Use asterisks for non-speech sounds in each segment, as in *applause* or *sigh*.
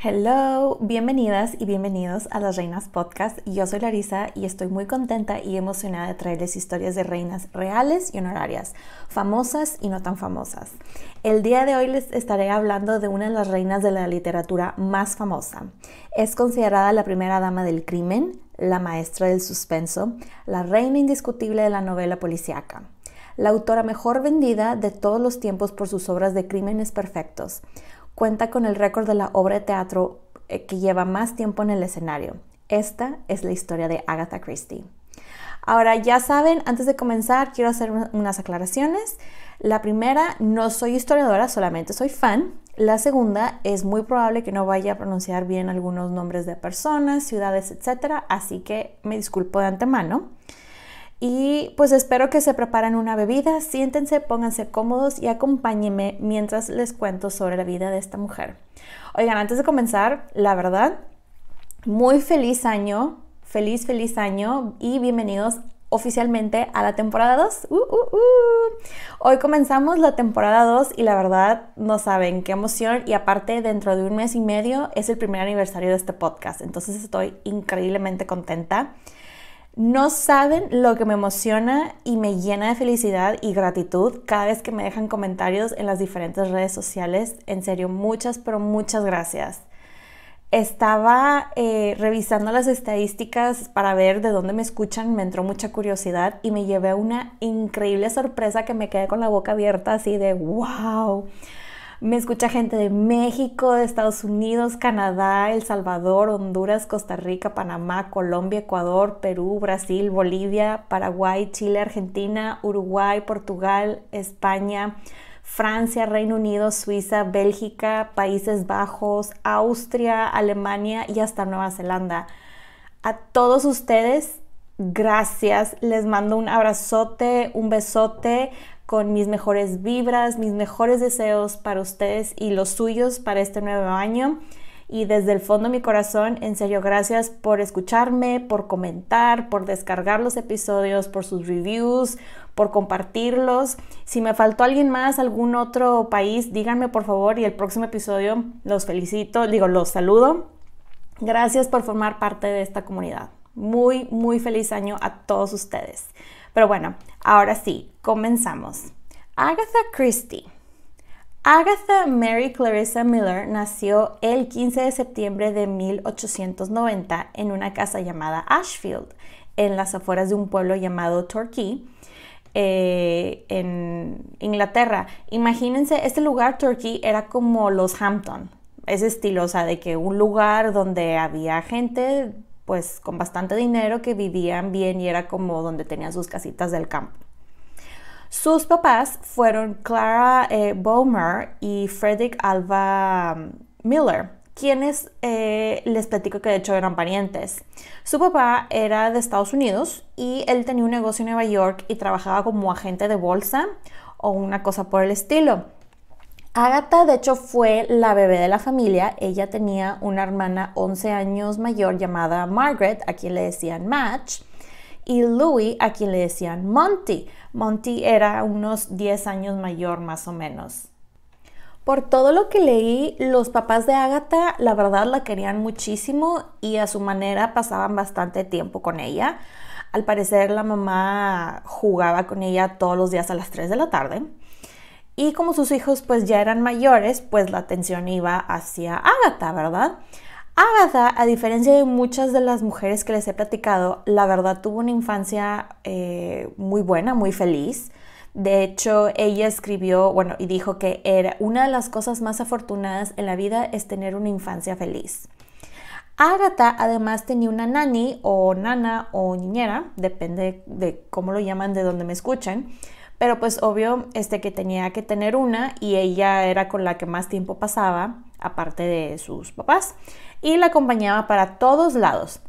Hello, bienvenidas y bienvenidos a Las Reinas Podcast. Yo soy Larisa y estoy muy contenta y emocionada de traerles historias de reinas reales y honorarias, famosas y no tan famosas. El día de hoy les estaré hablando de una de las reinas de la literatura más famosa. Es considerada la primera dama del crimen, la maestra del suspenso, la reina indiscutible de la novela policíaca la autora mejor vendida de todos los tiempos por sus obras de crímenes perfectos, cuenta con el récord de la obra de teatro eh, que lleva más tiempo en el escenario. Esta es la historia de Agatha Christie. Ahora ya saben, antes de comenzar quiero hacer unas aclaraciones. La primera, no soy historiadora, solamente soy fan. La segunda, es muy probable que no vaya a pronunciar bien algunos nombres de personas, ciudades, etc. Así que me disculpo de antemano. Y pues espero que se preparen una bebida, siéntense, pónganse cómodos y acompáñenme mientras les cuento sobre la vida de esta mujer. Oigan, antes de comenzar, la verdad, muy feliz año, feliz, feliz año y bienvenidos oficialmente a la temporada 2. Uh, uh, uh. Hoy comenzamos la temporada 2 y la verdad no saben qué emoción y aparte dentro de un mes y medio es el primer aniversario de este podcast, entonces estoy increíblemente contenta. No saben lo que me emociona y me llena de felicidad y gratitud cada vez que me dejan comentarios en las diferentes redes sociales. En serio, muchas, pero muchas gracias. Estaba eh, revisando las estadísticas para ver de dónde me escuchan, me entró mucha curiosidad y me llevé a una increíble sorpresa que me quedé con la boca abierta así de wow. Me escucha gente de México, de Estados Unidos, Canadá, El Salvador, Honduras, Costa Rica, Panamá, Colombia, Ecuador, Perú, Brasil, Bolivia, Paraguay, Chile, Argentina, Uruguay, Portugal, España. Francia, Reino Unido, Suiza, Bélgica, Países Bajos, Austria, Alemania y hasta Nueva Zelanda. A todos ustedes, gracias. Les mando un abrazote, un besote con mis mejores vibras, mis mejores deseos para ustedes y los suyos para este nuevo año. Y desde el fondo de mi corazón, en serio, gracias por escucharme, por comentar, por descargar los episodios, por sus reviews, por compartirlos. Si me faltó alguien más, algún otro país, díganme por favor y el próximo episodio los felicito, digo, los saludo. Gracias por formar parte de esta comunidad. Muy, muy feliz año a todos ustedes. Pero bueno, ahora sí, Comenzamos. Agatha Christie. Agatha Mary Clarissa Miller nació el 15 de septiembre de 1890 en una casa llamada Ashfield, en las afueras de un pueblo llamado Torquay, eh, en Inglaterra. Imagínense, este lugar Torquay era como los Hampton, ese estilo, o sea, de que un lugar donde había gente pues con bastante dinero que vivían bien y era como donde tenían sus casitas del campo. Sus papás fueron Clara eh, Bomer y Frederick Alva um, Miller, quienes eh, les platico que de hecho eran parientes. Su papá era de Estados Unidos y él tenía un negocio en Nueva York y trabajaba como agente de bolsa o una cosa por el estilo. Agatha de hecho fue la bebé de la familia, ella tenía una hermana 11 años mayor llamada Margaret, a quien le decían Match, y Louis, a quien le decían Monty, Monty era unos 10 años mayor más o menos. Por todo lo que leí, los papás de Agatha la verdad la querían muchísimo y a su manera pasaban bastante tiempo con ella. Al parecer la mamá jugaba con ella todos los días a las 3 de la tarde. Y como sus hijos pues ya eran mayores, pues la atención iba hacia Agatha, ¿verdad? Agatha, a diferencia de muchas de las mujeres que les he platicado, la verdad tuvo una infancia eh, muy buena, muy feliz. De hecho, ella escribió, bueno, y dijo que era una de las cosas más afortunadas en la vida es tener una infancia feliz. Agatha además tenía una nani o nana o niñera, depende de cómo lo llaman, de donde me escuchen, pero pues obvio este que tenía que tener una y ella era con la que más tiempo pasaba, aparte de sus papás y la acompañaba para todos lados.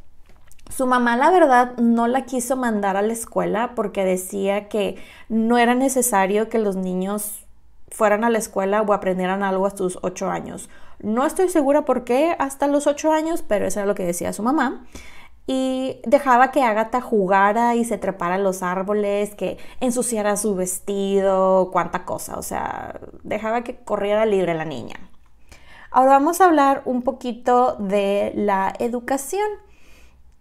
Su mamá, la verdad, no la quiso mandar a la escuela porque decía que no era necesario que los niños fueran a la escuela o aprendieran algo a sus ocho años. No estoy segura por qué hasta los ocho años, pero eso era lo que decía su mamá. Y dejaba que Agatha jugara y se trepara a los árboles, que ensuciara su vestido, cuánta cosa. O sea, dejaba que corriera libre la niña. Ahora vamos a hablar un poquito de la educación.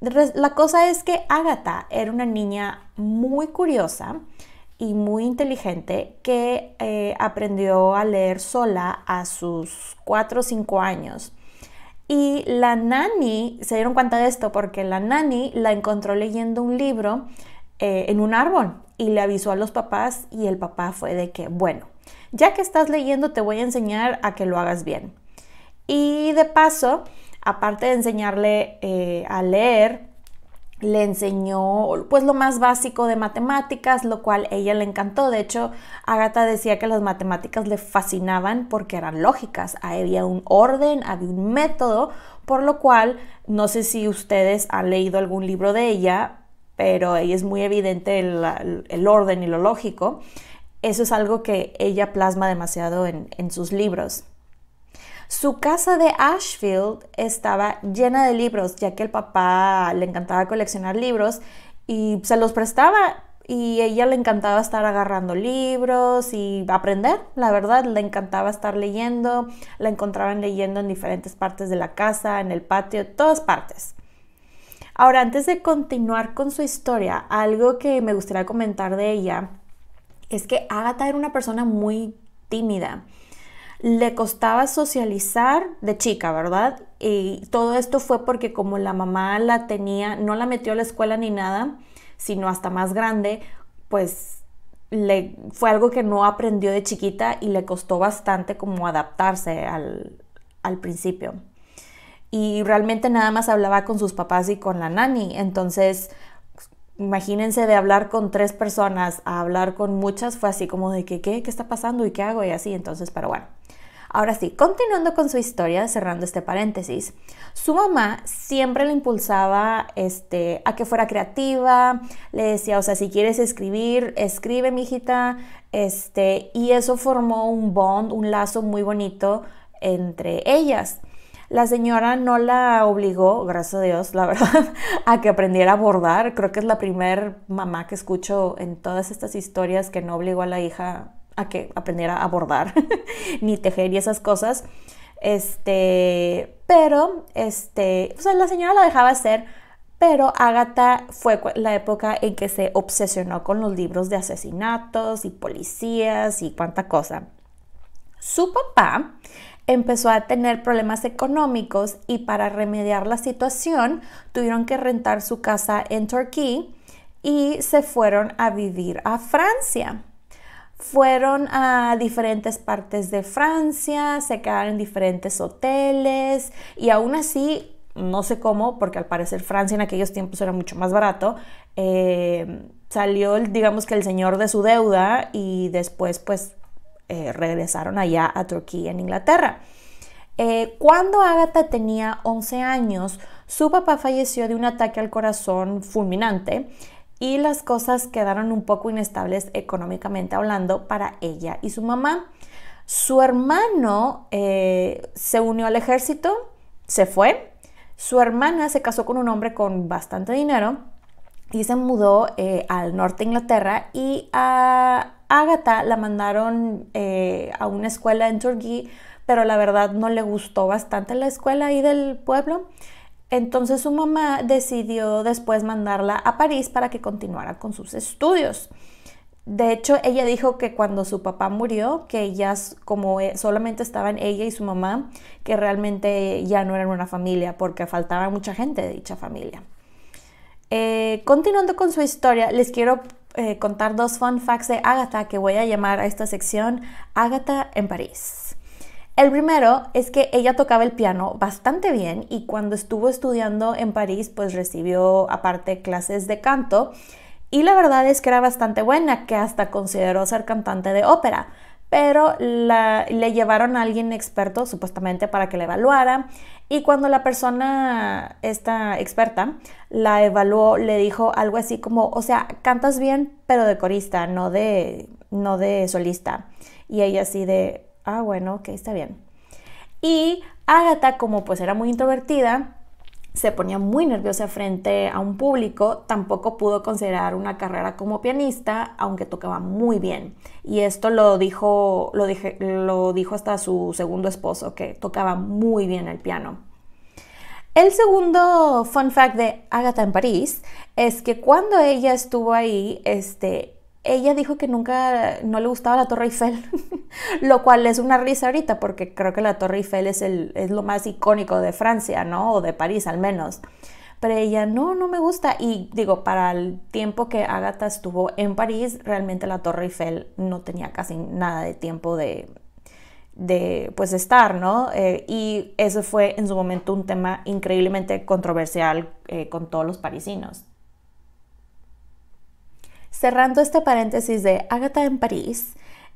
La cosa es que Agatha era una niña muy curiosa y muy inteligente que eh, aprendió a leer sola a sus 4 o 5 años. Y la nani, se dieron cuenta de esto porque la nani la encontró leyendo un libro eh, en un árbol y le avisó a los papás y el papá fue de que, bueno, ya que estás leyendo te voy a enseñar a que lo hagas bien. Y de paso, aparte de enseñarle eh, a leer, le enseñó pues lo más básico de matemáticas, lo cual ella le encantó. De hecho, Agatha decía que las matemáticas le fascinaban porque eran lógicas. Había un orden, había un método, por lo cual no sé si ustedes han leído algún libro de ella, pero ahí es muy evidente el, orden y lo lógico. Eso es algo que ella plasma demasiado en sus libros. Su casa de Ashfield estaba llena de libros, ya que el papá le encantaba coleccionar libros y se los prestaba y ella le encantaba estar agarrando libros y aprender, la verdad, le encantaba estar leyendo, la encontraban leyendo en diferentes partes de la casa, en el patio, todas partes. Ahora, antes de continuar con su historia, algo que me gustaría comentar de ella es que Agatha era una persona muy tímida le costaba socializar de chica, ¿verdad? Y todo esto fue porque como la mamá la tenía, no la metió a la escuela ni nada, sino hasta más grande, pues le, fue algo que no aprendió de chiquita y le costó bastante como adaptarse al, al principio. Y realmente nada más hablaba con sus papás y con la nani. Entonces, imagínense de hablar con tres personas a hablar con muchas, fue así como de que, ¿qué? ¿Qué está pasando? ¿Y qué hago? Y así, entonces, pero bueno. Ahora sí, continuando con su historia, cerrando este paréntesis, su mamá siempre le impulsaba este, a que fuera creativa, le decía, o sea, si quieres escribir, escribe, mijita, este, y eso formó un bond, un lazo muy bonito entre ellas. La señora no la obligó, gracias a Dios, la *laughs* verdad, a que aprendiera a bordar. Creo que es la primera mamá que escucho en todas estas historias que no obligó a la hija a que aprendiera a bordar, *laughs* ni tejer y esas cosas. Este, pero, este, o sea, la señora la dejaba hacer, pero Agatha fue la época en que se obsesionó con los libros de asesinatos y policías y cuánta cosa. Su papá empezó a tener problemas económicos y para remediar la situación tuvieron que rentar su casa en Turquía y se fueron a vivir a Francia. Fueron a diferentes partes de Francia, se quedaron en diferentes hoteles y aún así, no sé cómo, porque al parecer Francia en aquellos tiempos era mucho más barato, eh, salió, digamos que el señor de su deuda y después pues eh, regresaron allá a Turquía, en Inglaterra. Eh, cuando Agatha tenía 11 años, su papá falleció de un ataque al corazón fulminante y las cosas quedaron un poco inestables económicamente hablando para ella y su mamá. Su hermano eh, se unió al ejército, se fue. Su hermana se casó con un hombre con bastante dinero y se mudó al norte de Inglaterra y a, Agatha la mandaron eh, a una escuela en Turquía, pero la verdad no le gustó bastante la escuela ahí del pueblo. Entonces su mamá decidió después mandarla a París para que continuara con sus estudios. De hecho, ella dijo que cuando su papá murió, que ellas, como eh, solamente estaban ella y su mamá, que realmente ya no eran una familia porque faltaba mucha gente de dicha familia. Eh, continuando con su historia, les quiero eh, contar dos fun facts de Agatha que voy a llamar a esta sección Agatha en París. El primero es que ella tocaba el piano bastante bien y cuando estuvo estudiando en París pues recibió aparte clases de canto y la verdad es que era bastante buena, que hasta consideró ser cantante de ópera pero le llevaron a alguien experto supuestamente para que la evaluara y cuando la persona, esta experta, la evaluó, le dijo algo así como, o sea, cantas bien, pero de corista, no de, no de solista. Y ella así de, ah, bueno, ok, está bien. Y Agatha, como pues era muy introvertida, se ponía muy nerviosa frente a un público, tampoco pudo considerar una carrera como pianista, aunque tocaba muy bien. Y esto lo dijo, lo, dije, lo dijo hasta su segundo esposo, que tocaba muy bien el piano. El segundo fun fact de Agatha en París es que cuando ella estuvo ahí, este, ella dijo que nunca no le gustaba la Torre Eiffel, *laughs* lo cual es una risa ahorita porque creo que la Torre Eiffel es, el, es lo más icónico de Francia, ¿no? O de París al menos. Pero ella, no, no me gusta. Y digo, para el tiempo que Agatha estuvo en París, realmente la Torre Eiffel no tenía casi nada de tiempo de, pues estar, ¿no? Eh, y eso fue en su momento un tema increíblemente controversial eh, con todos los parisinos cerrando este paréntesis de Agatha en París,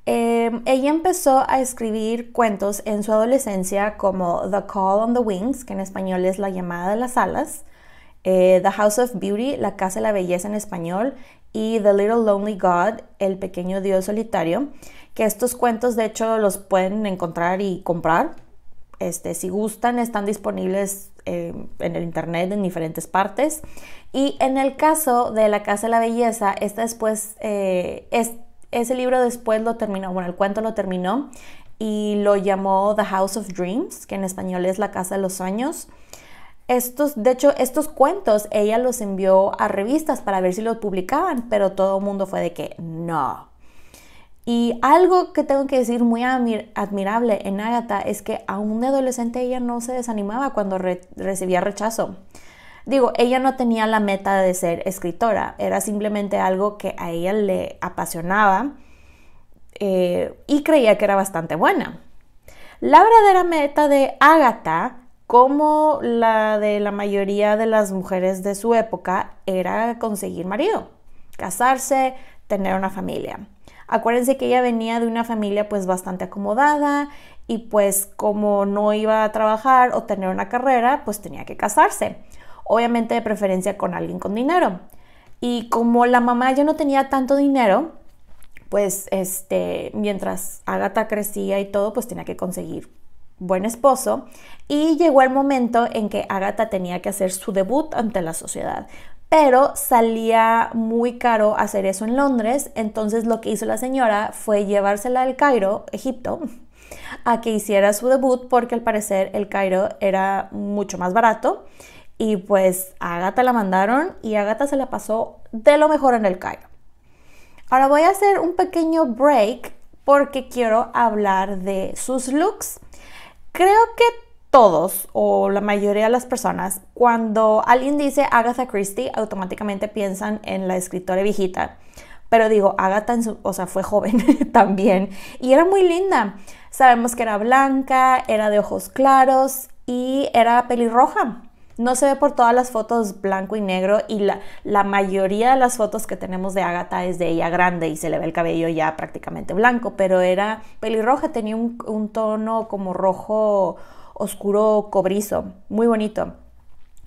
em, ella empezó a escribir cuentos en su adolescencia como The Call on the Wings, que en español es La llamada de las alas, eh, The House of Beauty, La Casa de la Belleza en español, y The Little Lonely God, El Pequeño Dios Solitario, que estos cuentos de hecho los pueden encontrar y comprar. Este, si gustan, están disponibles eh, en el internet en diferentes partes. Y en el caso de La Casa de la Belleza, esta después, eh, es, ese libro después lo terminó, bueno, el cuento lo terminó y lo llamó The House of Dreams, que en español es La Casa de los Sueños. Estos, de hecho, estos cuentos ella los envió a revistas para ver si los publicaban, pero todo el mundo fue de que no, y algo que tengo que decir muy admirable en Agatha es que aún de adolescente ella no se desanimaba cuando recibía rechazo. Digo, ella no tenía la meta de ser escritora, era simplemente algo que a ella le apasionaba eh, y creía que era bastante buena. La verdadera meta de Agatha, como la de la mayoría de las mujeres de su época, era conseguir marido, casarse, tener una familia. Acuérdense que ella venía de una familia pues bastante acomodada y pues como no iba a trabajar o tener una carrera, pues tenía que casarse. Obviamente de preferencia con alguien con dinero. Y como la mamá ya no tenía tanto dinero, pues este, mientras Agatha crecía y todo, pues tenía que conseguir buen esposo y llegó el momento en que Agatha tenía que hacer su debut ante la sociedad pero salía muy caro hacer eso en Londres, entonces lo que hizo la señora fue llevársela al Cairo, Egipto, a que hiciera su debut porque al parecer el Cairo era mucho más barato y pues a Agatha la mandaron y Agatha se la pasó de lo mejor en el Cairo. Ahora voy a hacer un pequeño break porque quiero hablar de sus looks. Creo que todos o la mayoría de las personas, cuando alguien dice Agatha Christie, automáticamente piensan en la escritora viejita. Pero digo, Agatha, o sea, fue joven *laughs* también y era muy linda. Sabemos que era blanca, era de ojos claros y era pelirroja. No se ve por todas las fotos blanco y negro y la, la mayoría de las fotos que tenemos de Agatha es de ella grande y se le ve el cabello ya prácticamente blanco, pero era pelirroja, tenía un tono como rojo oscuro cobrizo, muy bonito.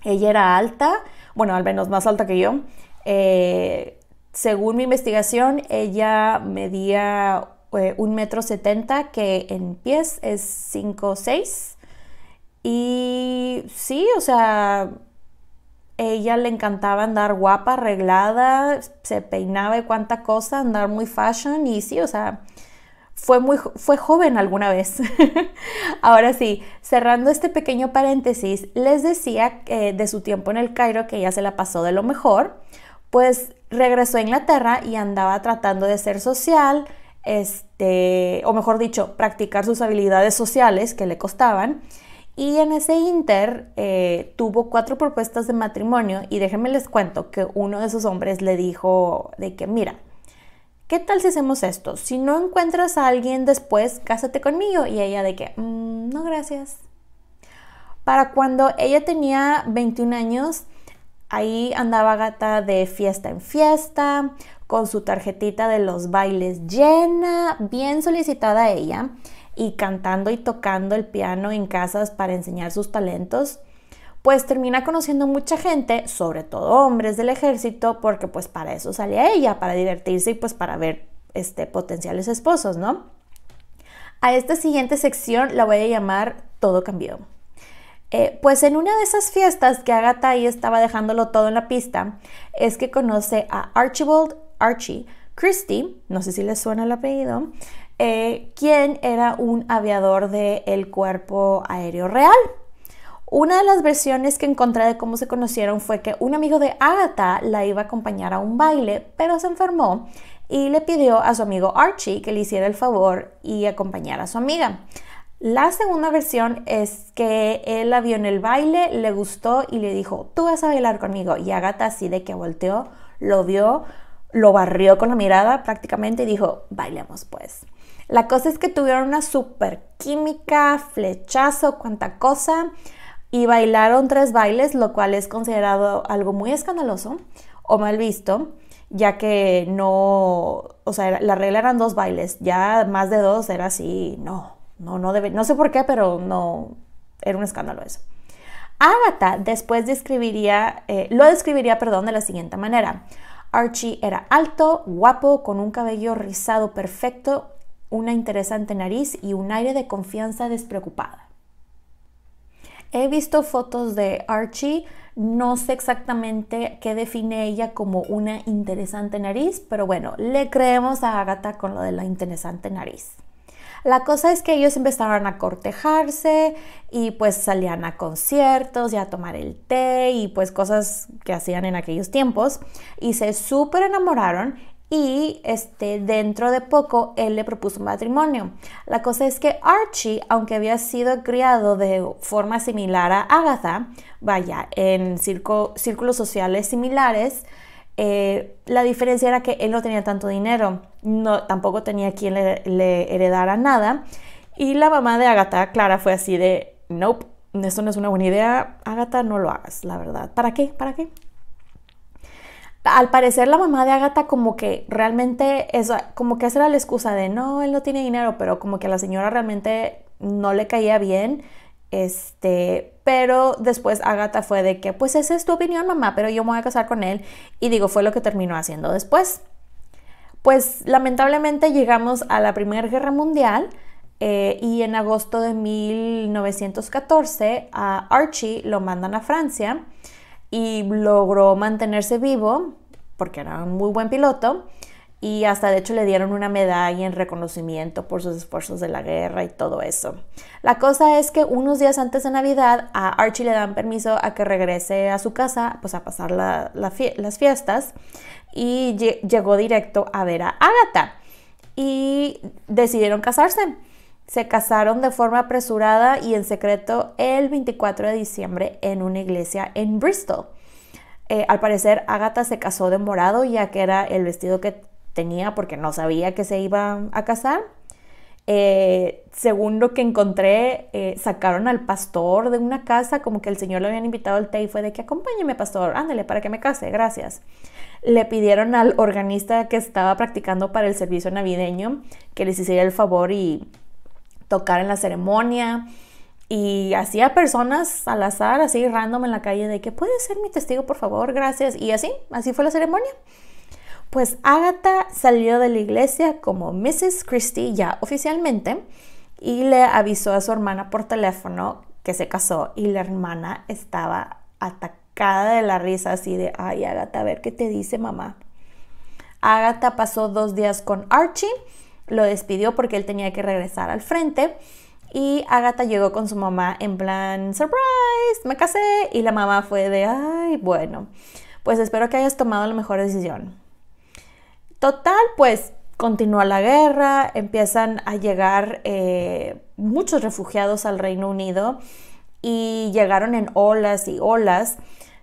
Ella era alta, bueno, al menos más alta que yo. Eh, según mi investigación, ella medía eh, un metro setenta, que en pies es 5 seis. Y sí, o sea, ella le encantaba andar guapa, arreglada, se peinaba y cuánta cosa, andar muy fashion y sí, o sea, fue, muy, fue joven alguna vez. *laughs* Ahora sí, cerrando este pequeño paréntesis, les decía de su tiempo en el Cairo que ella se la pasó de lo mejor, pues regresó a Inglaterra y andaba tratando de ser social, este, o mejor dicho, practicar sus habilidades sociales que le costaban. Y en ese inter eh, tuvo cuatro propuestas de matrimonio y déjenme les cuento que uno de esos hombres le dijo de que, mira, ¿qué tal si hacemos esto? Si no encuentras a alguien después, cásate conmigo. Y ella de que, mm, no, gracias. Para cuando ella tenía 21 años, ahí andaba gata de fiesta en fiesta, con su tarjetita de los bailes llena, bien solicitada ella, y cantando y tocando el piano en casas para enseñar sus talentos pues termina conociendo mucha gente, sobre todo hombres del ejército, porque pues para eso salía ella, para divertirse y pues para ver este, potenciales esposos, ¿no? A esta siguiente sección la voy a llamar Todo cambió. Eh, pues en una de esas fiestas que Agatha ahí estaba dejándolo todo en la pista, es que conoce a Archibald Archie Christie, no sé si les suena el apellido, eh, quien era un aviador del Cuerpo Aéreo Real. Una de las versiones que encontré de cómo se conocieron fue que un amigo de Agatha la iba a acompañar a un baile, pero se enfermó y le pidió a su amigo Archie que le hiciera el favor y acompañara a su amiga. La segunda versión es que él la vio en el baile, le gustó y le dijo, tú vas a bailar conmigo. Y Agatha así de que volteó, lo vio, lo barrió con la mirada prácticamente y dijo, bailemos pues. La cosa es que tuvieron una super química, flechazo, cuanta cosa y bailaron tres bailes, lo cual es considerado algo muy escandaloso o mal visto, ya que no, o sea, la regla eran dos bailes, ya más de dos era así, no, no, no debe, no sé por qué, pero no, era un escándalo eso. Agatha después describiría, eh, lo describiría, perdón, de la siguiente manera. Archie era alto, guapo, con un cabello rizado perfecto, una interesante nariz y un aire de confianza despreocupada. He visto fotos de Archie, no sé exactamente qué define ella como una interesante nariz, pero bueno, le creemos a Agatha con lo de la interesante nariz. La cosa es que ellos empezaron a cortejarse y pues salían a conciertos y a tomar el té y pues cosas que hacían en aquellos tiempos y se súper enamoraron y este, dentro de poco él le propuso un matrimonio. La cosa es que Archie, aunque había sido criado de forma similar a Agatha, vaya, en círculos sociales similares, eh, la diferencia era que él no tenía tanto dinero, no, tampoco tenía quien le, le heredara nada. Y la mamá de Agatha, Clara, fue así de, nope, esto no es una buena idea, Agatha, no lo hagas, la verdad. ¿Para qué? ¿Para qué? al parecer la mamá de Agatha como que realmente como que esa era la excusa de no, él no tiene dinero, pero como que a la señora realmente no le caía bien. Este, pero después Agatha fue de que pues esa es tu opinión, mamá, pero yo me voy a casar con él y digo, fue lo que terminó haciendo después. Pues lamentablemente llegamos a la Primera Guerra Mundial. Eh, y en agosto de 1914 a Archie lo mandan a Francia y logró mantenerse vivo porque era un muy buen piloto y hasta de hecho le dieron una medalla en reconocimiento por sus esfuerzos de la guerra y todo eso. La cosa es que unos días antes de Navidad a Archie le dan permiso a que regrese a su casa pues a pasar las fiestas y llegó directo a ver a Agatha y decidieron casarse se casaron de forma apresurada y en secreto el 24 de diciembre en una iglesia en Bristol. Eh, al parecer, Agatha se casó de morado, ya que era el vestido que tenía porque no sabía que se iba a casar. segundo eh, según lo que encontré, eh, sacaron al pastor de una casa, como que el señor lo habían invitado al té y fue de que acompáñeme, pastor, ándale, para que me case, gracias. Le pidieron al organista que estaba practicando para el servicio navideño que les hiciera el favor y tocar en la ceremonia y hacía personas al azar, así random en la calle de que puede ser mi testigo, por favor, gracias. Y así, así fue la ceremonia. Pues Agatha salió de la iglesia como Mrs. Christie ya oficialmente y le avisó a su hermana por teléfono que se casó y la hermana estaba atacada de la risa así de, ay Agatha, a ver qué te dice mamá. Agatha pasó dos días con Archie lo despidió porque él tenía que regresar al frente. Y Agatha llegó con su mamá en plan, surprise, me casé. Y la mamá fue de, ay, bueno, pues espero que hayas tomado la mejor decisión. Total, pues continúa la guerra, empiezan a llegar eh, muchos refugiados al Reino Unido y llegaron en olas y olas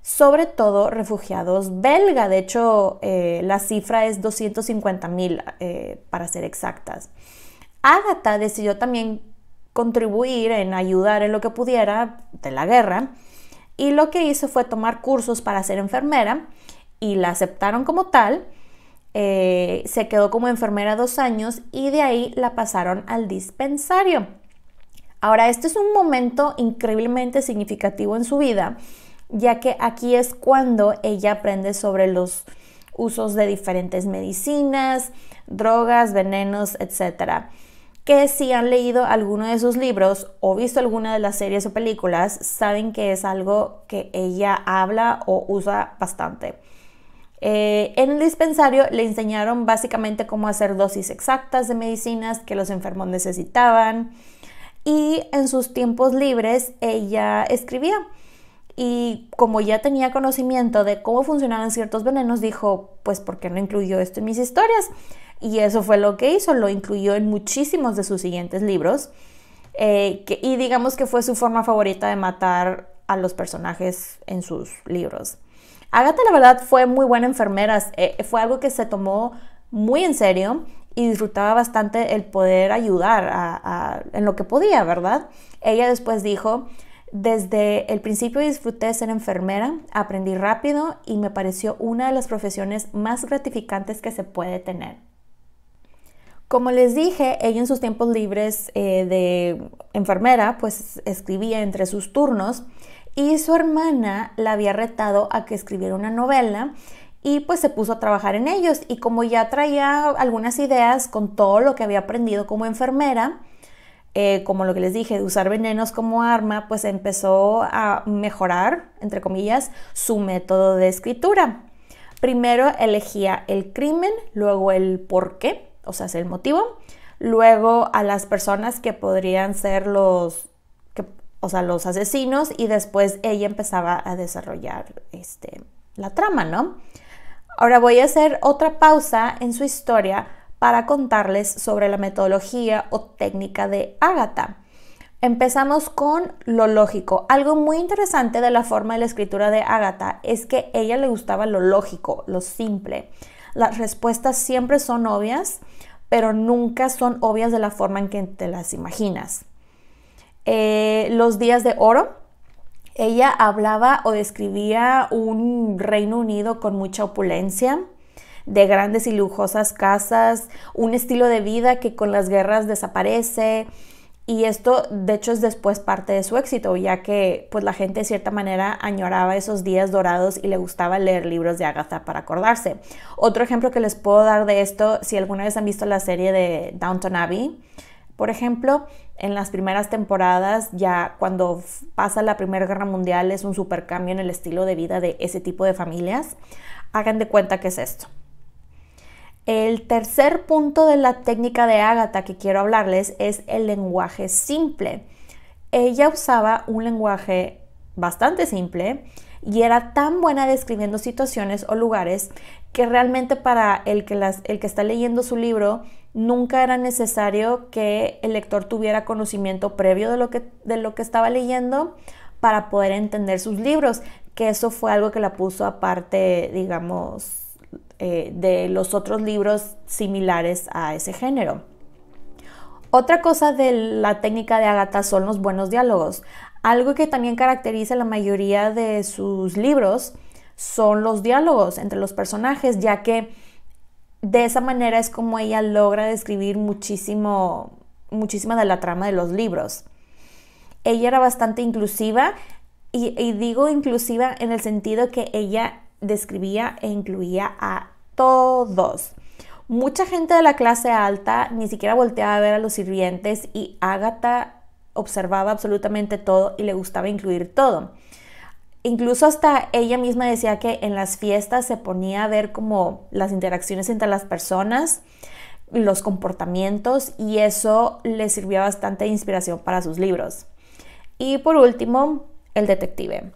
sobre todo refugiados belga. De hecho, eh, la cifra es 250 mil, eh, para ser exactas. Ágata decidió también contribuir en ayudar en lo que pudiera de la guerra y lo que hizo fue tomar cursos para ser enfermera y la aceptaron como tal. Eh, se quedó como enfermera dos años y de ahí la pasaron al dispensario. Ahora, este es un momento increíblemente significativo en su vida ya que aquí es cuando ella aprende sobre los usos de diferentes medicinas, drogas, venenos, etc. Que si han leído alguno de sus libros o visto alguna de las series o películas, saben que es algo que ella habla o usa bastante. Eh, en el dispensario le enseñaron básicamente cómo hacer dosis exactas de medicinas que los enfermos necesitaban y en sus tiempos libres ella escribía y como ya tenía conocimiento de cómo funcionaban ciertos venenos, dijo, pues ¿por qué no incluyó esto en mis historias? Y eso fue lo que hizo, lo incluyó en muchísimos de sus siguientes libros. Eh, y digamos que fue su forma favorita de matar a los personajes en sus libros. Agatha la verdad fue muy buena enfermera, eh, fue algo que se tomó muy en serio y disfrutaba bastante el poder ayudar en lo que podía, ¿verdad? Ella después dijo, desde el principio disfruté de ser enfermera, aprendí rápido y me pareció una de las profesiones más gratificantes que se puede tener. Como les dije, ella en sus tiempos libres eh, de enfermera, pues escribía entre sus turnos y su hermana la había retado a que escribiera una novela y pues se puso a trabajar en ellos y como ya traía algunas ideas con todo lo que había aprendido como enfermera, eh, como lo que les dije, de usar venenos como arma, pues empezó a mejorar, entre comillas, su método de escritura. Primero elegía el crimen, luego el por qué, o sea, el motivo, luego a las personas que podrían ser los, o sea, los asesinos y después ella empezaba a desarrollar este, la trama, ¿no? Ahora voy a hacer otra pausa en su historia para contarles sobre la metodología o técnica de Ágata. Empezamos con lo lógico. Algo muy interesante de la forma de la escritura de Ágata es que a ella le gustaba lo lógico, lo simple. Las respuestas siempre son obvias, pero nunca son obvias de la forma en que te las imaginas. Eh, los días de oro. Ella hablaba o describía un Reino Unido con mucha opulencia, de grandes y lujosas casas, un estilo de vida que con las guerras desaparece. Y esto, de hecho, es después parte de su éxito, ya que pues la gente de cierta manera añoraba esos días dorados y le gustaba leer libros de Agatha para acordarse. Otro ejemplo que les puedo dar de esto, si alguna vez han visto la serie de Downton Abbey, por ejemplo, en las primeras temporadas, ya cuando pasa la Primera Guerra Mundial, es un supercambio en el estilo de vida de ese tipo de familias. Hagan de cuenta que es esto. El tercer punto de la técnica de Agatha que quiero hablarles es el lenguaje simple. Ella usaba un lenguaje bastante simple y era tan buena describiendo situaciones o lugares que realmente para el que, el que está leyendo su libro nunca era necesario que el lector tuviera conocimiento previo de lo que, de lo que estaba leyendo para poder entender sus libros, que eso fue algo que la puso aparte, digamos, eh, de los otros libros similares a ese género. Otra cosa de la técnica de Agatha son los buenos diálogos. Algo que también caracteriza la mayoría de sus libros son los diálogos entre los personajes, ya que de esa manera es como ella logra describir muchísimo, muchísima de la trama de los libros. Ella era bastante inclusiva y, y digo inclusiva en el sentido que ella describía e incluía a todos. Mucha gente de la clase alta ni siquiera volteaba a ver a los sirvientes y Ágata observaba absolutamente todo y le gustaba incluir todo. Incluso hasta ella misma decía que en las fiestas se ponía a ver como las interacciones entre las personas, los comportamientos y eso le sirvió bastante de inspiración para sus libros. Y por último, el detective.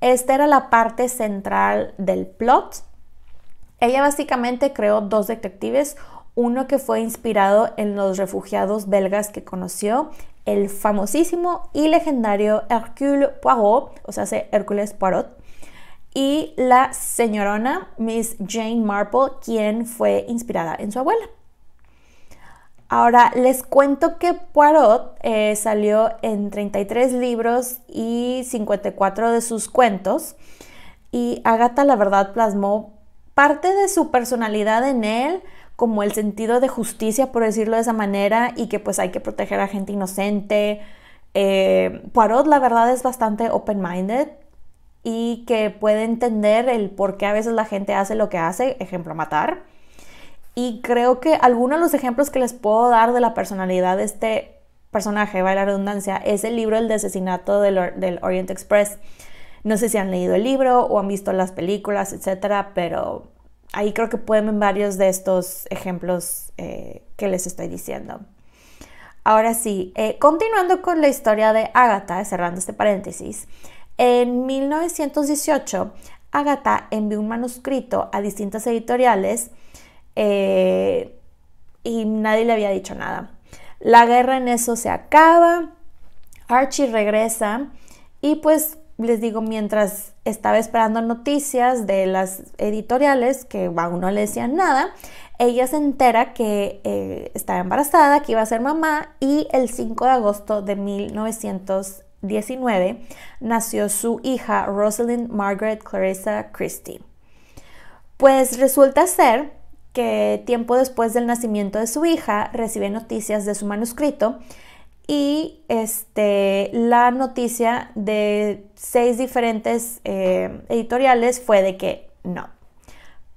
Esta era la parte central del plot ella básicamente creó dos detectives, uno que fue inspirado en los refugiados belgas que conoció, el famosísimo y legendario Hercule Poirot, o sea, se Hércules Poirot, y la señorona Miss Jane Marple, quien fue inspirada en su abuela. Ahora les cuento que Poirot eh, salió en 33 libros y 54 de sus cuentos y Agatha la verdad plasmó parte de su personalidad en él, como el sentido de justicia, por decirlo de esa manera, y que pues hay que proteger a gente inocente. Eh, Poirot la verdad es bastante open-minded y que puede entender el por qué a veces la gente hace lo que hace, ejemplo, matar. Y creo que algunos de los ejemplos que les puedo dar de la personalidad de este personaje, va la redundancia, es el libro El de asesinato del Orient Express no sé si han leído el libro o han visto las películas, etcétera, pero ahí creo que pueden ver varios de estos ejemplos eh, que les estoy diciendo. Ahora sí, eh, continuando con la historia de Agatha, cerrando este paréntesis, en 1918 Agatha envió un manuscrito a distintas editoriales eh, y nadie le había dicho nada. La guerra en eso se acaba, Archie regresa y pues les digo, mientras estaba esperando noticias de las editoriales, que aún no le decían nada, ella se entera que eh, estaba embarazada, que iba a ser mamá y el 5 de agosto de 1919 nació su hija Rosalind Margaret Clarissa Christie. Pues resulta ser que tiempo después del nacimiento de su hija recibe noticias de su manuscrito y este, la noticia de seis diferentes eh, editoriales fue de que no.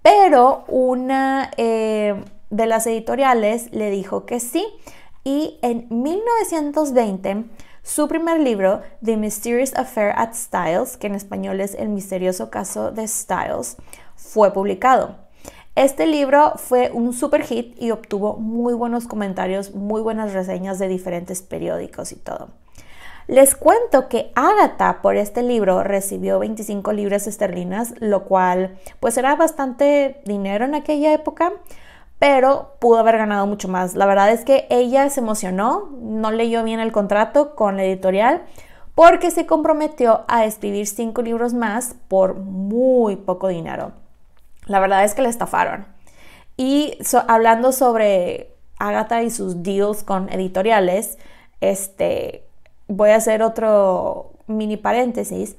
Pero una eh, de las editoriales le dijo que sí y en 1920 su primer libro, The Mysterious Affair at Styles, que en español es El misterioso caso de Styles, fue publicado. Este libro fue un super hit y obtuvo muy buenos comentarios, muy buenas reseñas de diferentes periódicos y todo. Les cuento que Agatha por este libro recibió 25 libras esterlinas, lo cual pues era bastante dinero en aquella época, pero pudo haber ganado mucho más. La verdad es que ella se emocionó, no leyó bien el contrato con la editorial porque se comprometió a escribir 5 libros más por muy poco dinero. La verdad es que le estafaron. Y hablando sobre Agatha y sus deals con editoriales, este, voy a hacer otro mini paréntesis.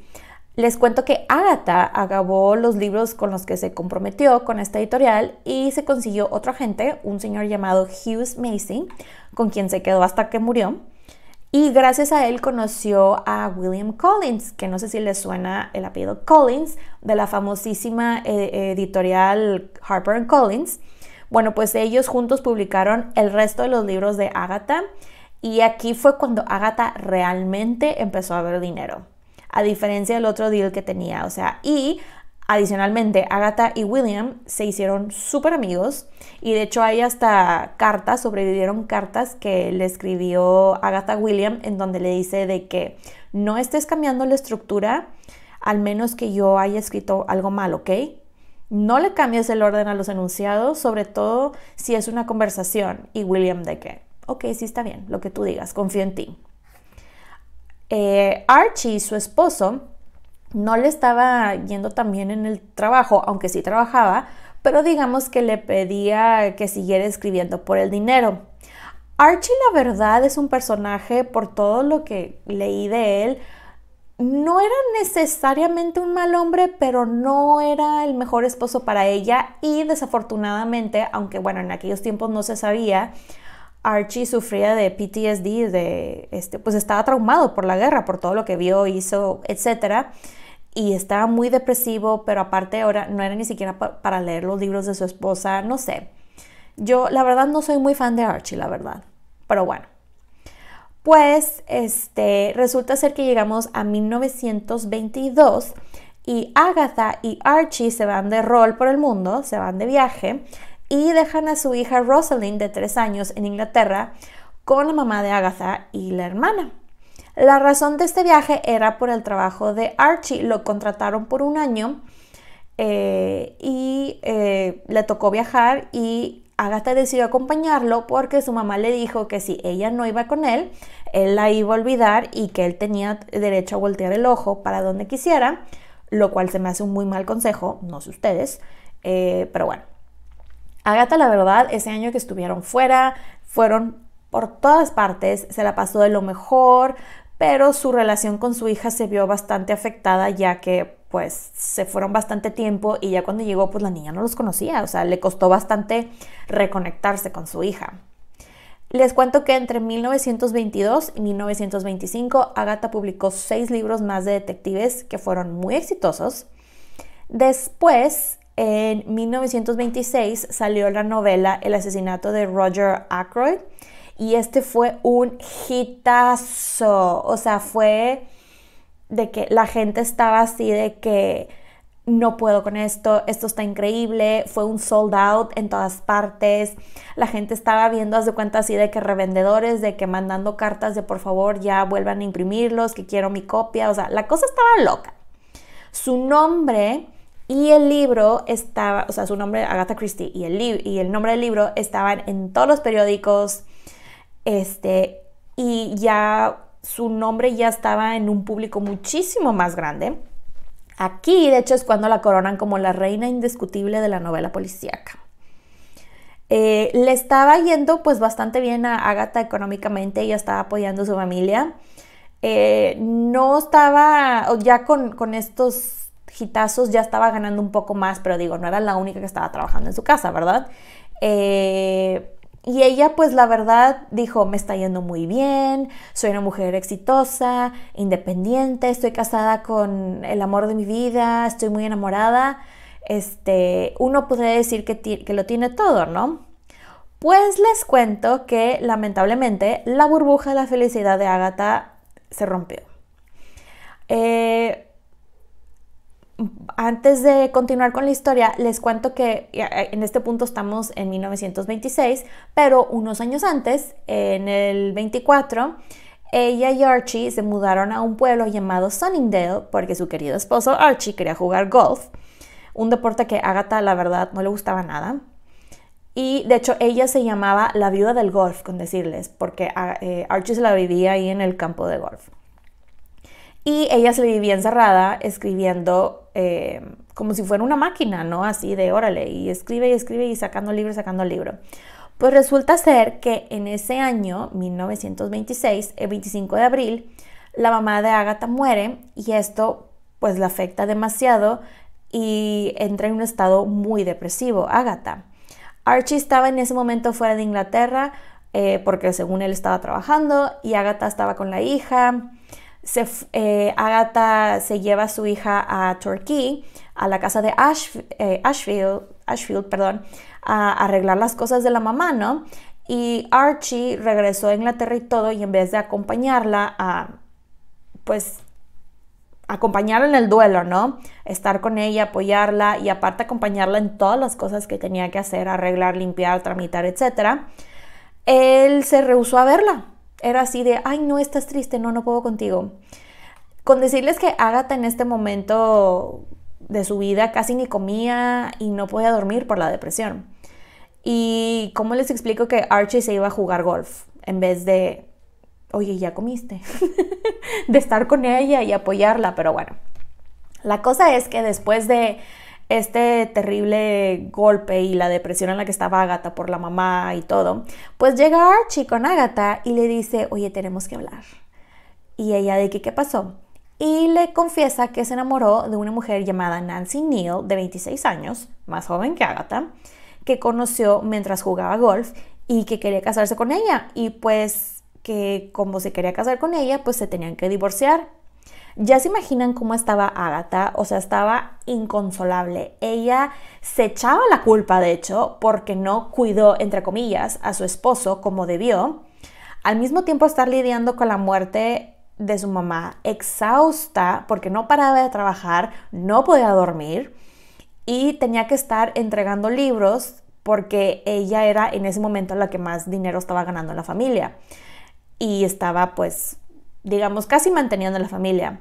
Les cuento que Agatha acabó los libros con los que se comprometió con esta editorial y se consiguió otro agente, un señor llamado Hughes Macy, con quien se quedó hasta que murió. Y gracias a él conoció a William Collins, que no sé si le suena el apellido Collins, de la famosísima eh, editorial Harper Collins. Bueno, pues ellos juntos publicaron el resto de los libros de Agatha y aquí fue cuando Agatha realmente empezó a ver dinero, a diferencia del otro deal que tenía. O sea, y Adicionalmente, Agatha y William se hicieron súper amigos y de hecho hay hasta cartas, sobrevivieron cartas que le escribió Agatha William en donde le dice de que no estés cambiando la estructura al menos que yo haya escrito algo mal, ¿ok? No le cambies el orden a los enunciados, sobre todo si es una conversación. Y William de que, ok, sí está bien, lo que tú digas, confío en ti. Eh, Archie, su esposo, no le estaba yendo tan bien en el trabajo, aunque sí trabajaba, pero digamos que le pedía que siguiera escribiendo por el dinero. Archie la verdad es un personaje, por todo lo que leí de él, no era necesariamente un mal hombre, pero no era el mejor esposo para ella y desafortunadamente, aunque bueno, en aquellos tiempos no se sabía, Archie sufría de PTSD, de este, pues estaba traumado por la guerra, por todo lo que vio, hizo, etcétera y estaba muy depresivo, pero aparte ahora no era ni siquiera para leer los libros de su esposa, no sé. Yo la verdad no soy muy fan de Archie, la verdad. Pero bueno. Pues este resulta ser que llegamos a 1922 y Agatha y Archie se van de rol por el mundo, se van de viaje y dejan a su hija Rosalind de tres años en Inglaterra con la mamá de Agatha y la hermana. La razón de este viaje era por el trabajo de Archie. Lo contrataron por un año eh, y eh, le tocó viajar y Agatha decidió acompañarlo porque su mamá le dijo que si ella no iba con él, él la iba a olvidar y que él tenía derecho a voltear el ojo para donde quisiera, lo cual se me hace un muy mal consejo, no sé ustedes, eh, pero bueno. Agatha, la verdad, ese año que estuvieron fuera, fueron por todas partes, se la pasó de lo mejor, pero su relación con su hija se vio bastante afectada ya que pues se fueron bastante tiempo y ya cuando llegó pues la niña no los conocía, o sea, le costó bastante reconectarse con su hija. Les cuento que entre 1922 y 1925 Agatha publicó seis libros más de detectives que fueron muy exitosos. Después, en 1926 salió la novela El asesinato de Roger Ackroyd, y este fue un hitazo, o sea, fue de que la gente estaba así de que no puedo con esto, esto está increíble, fue un sold out en todas partes, la gente estaba viendo, hace cuenta así de que revendedores, de que mandando cartas de por favor ya vuelvan a imprimirlos, que quiero mi copia, o sea, la cosa estaba loca. Su nombre y el libro estaba, o sea, su nombre, Agatha Christie, y el, y el nombre del libro estaban en todos los periódicos, este, y ya su nombre ya estaba en un público muchísimo más grande. Aquí, de hecho, es cuando la coronan como la reina indiscutible de la novela policíaca. Eh, le estaba yendo pues bastante bien a Agatha económicamente, ella estaba apoyando a su familia. Eh, no estaba, ya con, estos gitazos. ya estaba ganando un poco más, pero digo, no era la única que estaba trabajando en su casa, ¿verdad? Eh, y ella pues la verdad dijo, me está yendo muy bien, soy una mujer exitosa, independiente, estoy casada con el amor de mi vida, estoy muy enamorada. Este, uno podría decir que, que lo tiene todo, ¿no? Pues les cuento que lamentablemente la burbuja de la felicidad de Agatha se rompió. Eh, antes de continuar con la historia, les cuento que eh, eh, en este punto estamos en 1926, pero unos años antes, en el 24, ella y Archie se mudaron a un pueblo llamado Sunningdale porque su querido esposo Archie quería jugar golf, un deporte que a Agatha la verdad no le gustaba nada. Y de hecho ella se llamaba la viuda del golf, con decirles, porque ah, eh, Archie se la vivía ahí en el campo de golf. Y ella se vivía encerrada escribiendo eh, como si fuera una máquina, ¿no? Así de órale, y escribe y escribe y sacando libro, sacando libro. Pues resulta ser que en ese año, 1926, el 25 de abril, la mamá de Agatha muere y esto pues la afecta demasiado y entra en un estado muy depresivo, Agatha. Archie estaba en ese momento fuera de Inglaterra eh, porque según él estaba trabajando y Agatha estaba con la hija se, eh, Agatha se lleva a su hija a Turquía, a la casa de eh, Ashfield, perdón, a arreglar las cosas de la mamá, ¿no? Y Archie regresó a Inglaterra y todo, y en vez de acompañarla a, pues, acompañarla en el duelo, ¿no? Estar con ella, apoyarla y aparte acompañarla en todas las cosas que tenía que hacer, arreglar, limpiar, tramitar, etc. Él se rehusó a verla era así de, ay, no, estás triste, no, no puedo contigo. Con decirles que Agatha en este momento de su vida casi ni comía y no podía dormir por la depresión. Y cómo les explico que Archie se iba a jugar golf en vez de, oye, ya comiste, *laughs* de estar con ella y apoyarla, pero bueno. La cosa es que después de este terrible golpe y la depresión en la que estaba Agatha por la mamá y todo, pues llega Archie con Agatha y le dice, oye, tenemos que hablar. Y ella de que, ¿qué pasó? Y le confiesa que se enamoró de una mujer llamada Nancy Neal, de 26 años, más joven que Agatha, que conoció mientras jugaba golf y que quería casarse con ella. Y pues que como se quería casar con ella, pues se tenían que divorciar ya se imaginan cómo estaba Agatha, o sea, estaba inconsolable. Ella se echaba la culpa, de hecho, porque no cuidó, entre comillas, a su esposo como debió. Al mismo tiempo estar lidiando con la muerte de su mamá, exhausta porque no paraba de trabajar, no podía dormir y tenía que estar entregando libros porque ella era en ese momento la que más dinero estaba ganando en la familia y estaba pues digamos, casi manteniendo la familia.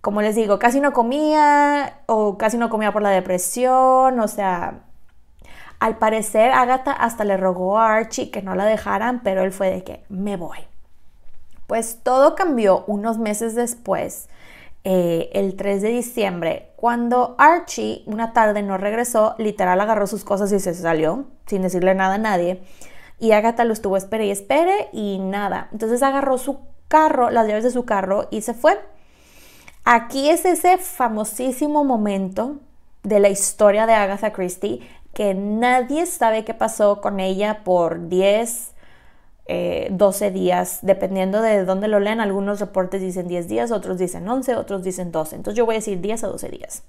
Como les digo, casi no comía o casi no comía por la depresión, o sea, al parecer Agatha hasta le rogó a Archie que no la dejaran, pero él fue de que me voy. Pues todo cambió unos meses después, eh, el 3 de diciembre, cuando Archie una tarde no regresó, literal agarró sus cosas y se salió, sin decirle nada a nadie. Y Agatha lo estuvo espere y espere y nada. Entonces agarró su carro, las llaves de su carro y se fue. Aquí es ese famosísimo momento de la historia de Agatha Christie que nadie sabe qué pasó con ella por 10, 12 eh, días, dependiendo de dónde lo lean. Algunos reportes dicen 10 días, otros dicen 11, otros dicen 12. Entonces yo voy a decir 10 a 12 días.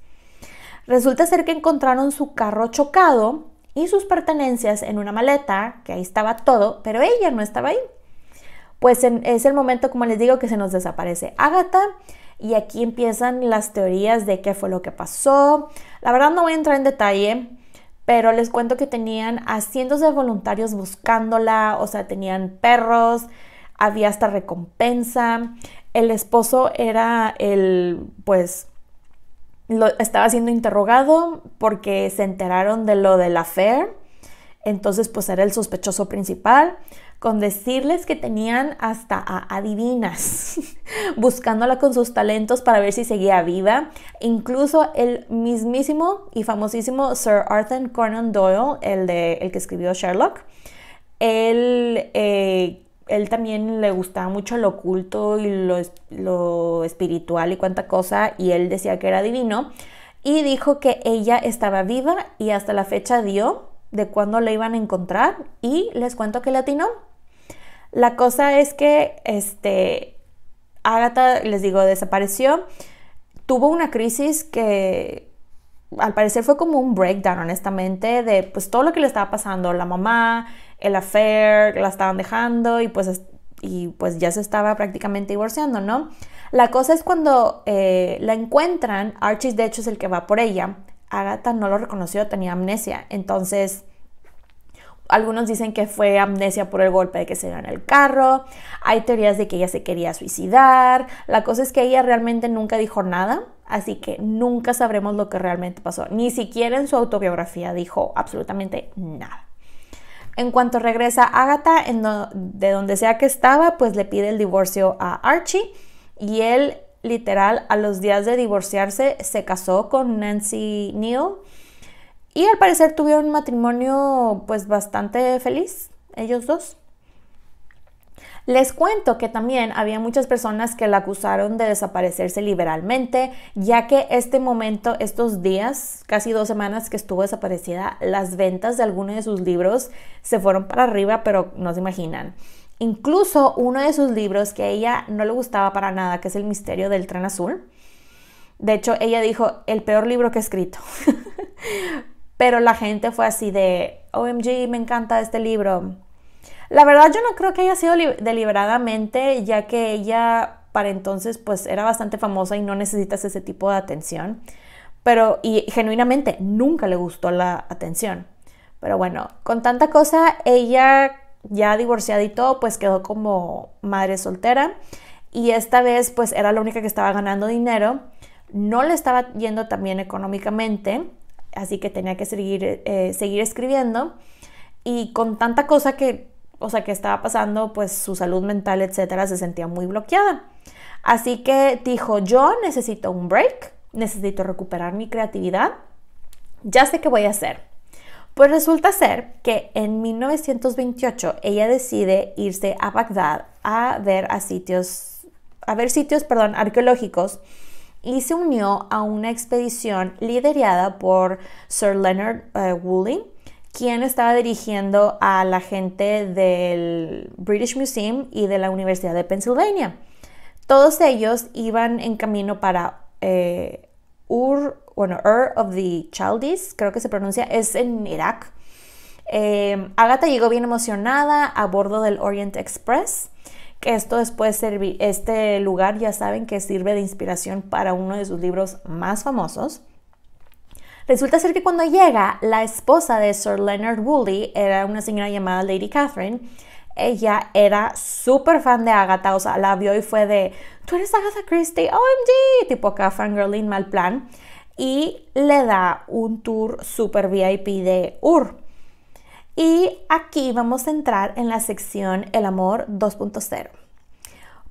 Resulta ser que encontraron su carro chocado y sus pertenencias en una maleta, que ahí estaba todo, pero ella no estaba ahí pues es el momento, como les digo, que se nos desaparece Agatha. Y aquí empiezan las teorías de qué fue lo que pasó. La verdad no voy a entrar en detalle, pero les cuento que tenían a cientos de voluntarios buscándola, o sea, tenían perros, había hasta recompensa. El esposo era el, pues, estaba siendo interrogado porque se enteraron de lo de la affair. Entonces, pues era el sospechoso principal con decirles que tenían hasta adivinas *laughs* buscándola con sus talentos para ver si seguía viva. Incluso el mismísimo y famosísimo Sir Arthur Conan Doyle, el, de, el que escribió Sherlock, él, eh, él también le gustaba mucho lo oculto y lo, espiritual y cuánta cosa, y él decía que era divino. Y dijo que ella estaba viva y hasta la fecha dio de cuándo la iban a encontrar y les cuento que atinó la cosa es que este, Agatha, les digo, desapareció, tuvo una crisis que al parecer fue como un breakdown, honestamente, de pues todo lo que le estaba pasando, la mamá, el affair, la estaban dejando y pues, y pues ya se estaba prácticamente divorciando, ¿no? La cosa es cuando eh, la encuentran, Archie de hecho es el que va por ella, Agatha no lo reconoció, tenía amnesia, entonces algunos dicen que fue amnesia por el golpe de que se dio en el carro. Hay teorías de que ella se quería suicidar. La cosa es que ella realmente nunca dijo nada, así que nunca sabremos lo que realmente pasó. Ni siquiera en su autobiografía dijo absolutamente nada. En cuanto regresa Agatha, de donde sea que estaba, pues le pide el divorcio a Archie y él literal a los días de divorciarse se casó con Nancy Neal y al parecer tuvieron un matrimonio pues bastante feliz, ellos dos. Les cuento que también había muchas personas que la acusaron de desaparecerse liberalmente, ya que este momento, estos días, casi dos semanas que estuvo desaparecida, las ventas de algunos de sus libros se fueron para arriba, pero no se imaginan. Incluso uno de sus libros que a ella no le gustaba para nada, que es El misterio del tren azul. De hecho, ella dijo, el peor libro que he escrito. *laughs* pero la gente fue así de, OMG, me encanta este libro. La verdad yo no creo que haya sido deliberadamente, ya que ella para entonces pues era bastante famosa y no necesitas ese tipo de atención. Pero y genuinamente nunca le gustó la atención. Pero bueno, con tanta cosa ella ya divorciada y todo, pues quedó como madre soltera y esta vez pues era la única que estaba ganando dinero. No le estaba yendo también bien económicamente así que tenía que eh, seguir, escribiendo. Y con tanta cosa que, o sea, que estaba pasando, pues su salud mental, etcétera, se sentía muy bloqueada. Así que dijo, yo necesito un break, necesito recuperar mi creatividad, ya sé qué voy a hacer. Pues resulta ser que en 1928 ella decide irse a Bagdad a ver sitios, a ver sitios, perdón, arqueológicos y se unió a una expedición liderada por Sir Leonard eh, Woolley, quien estaba dirigiendo a la gente del British Museum y de la Universidad de Pennsylvania. Todos ellos iban en camino para eh, Ur, bueno, Ur of the Chaldees, creo que se pronuncia, es en Irak. Eh, Agatha llegó bien emocionada a bordo del Orient Express esto después servir, este lugar ya saben que sirve de inspiración para uno de sus libros más famosos. Resulta ser que cuando llega, la esposa de Sir Leonard Woolley era una señora llamada Lady Catherine. Ella era súper fan de Agatha, o sea, la vio y fue de, tú eres Agatha Christie, OMG, tipo acá fangirling mal plan. Y le da un tour súper VIP de Ur. Y aquí vamos a entrar en la sección El amor 2.0.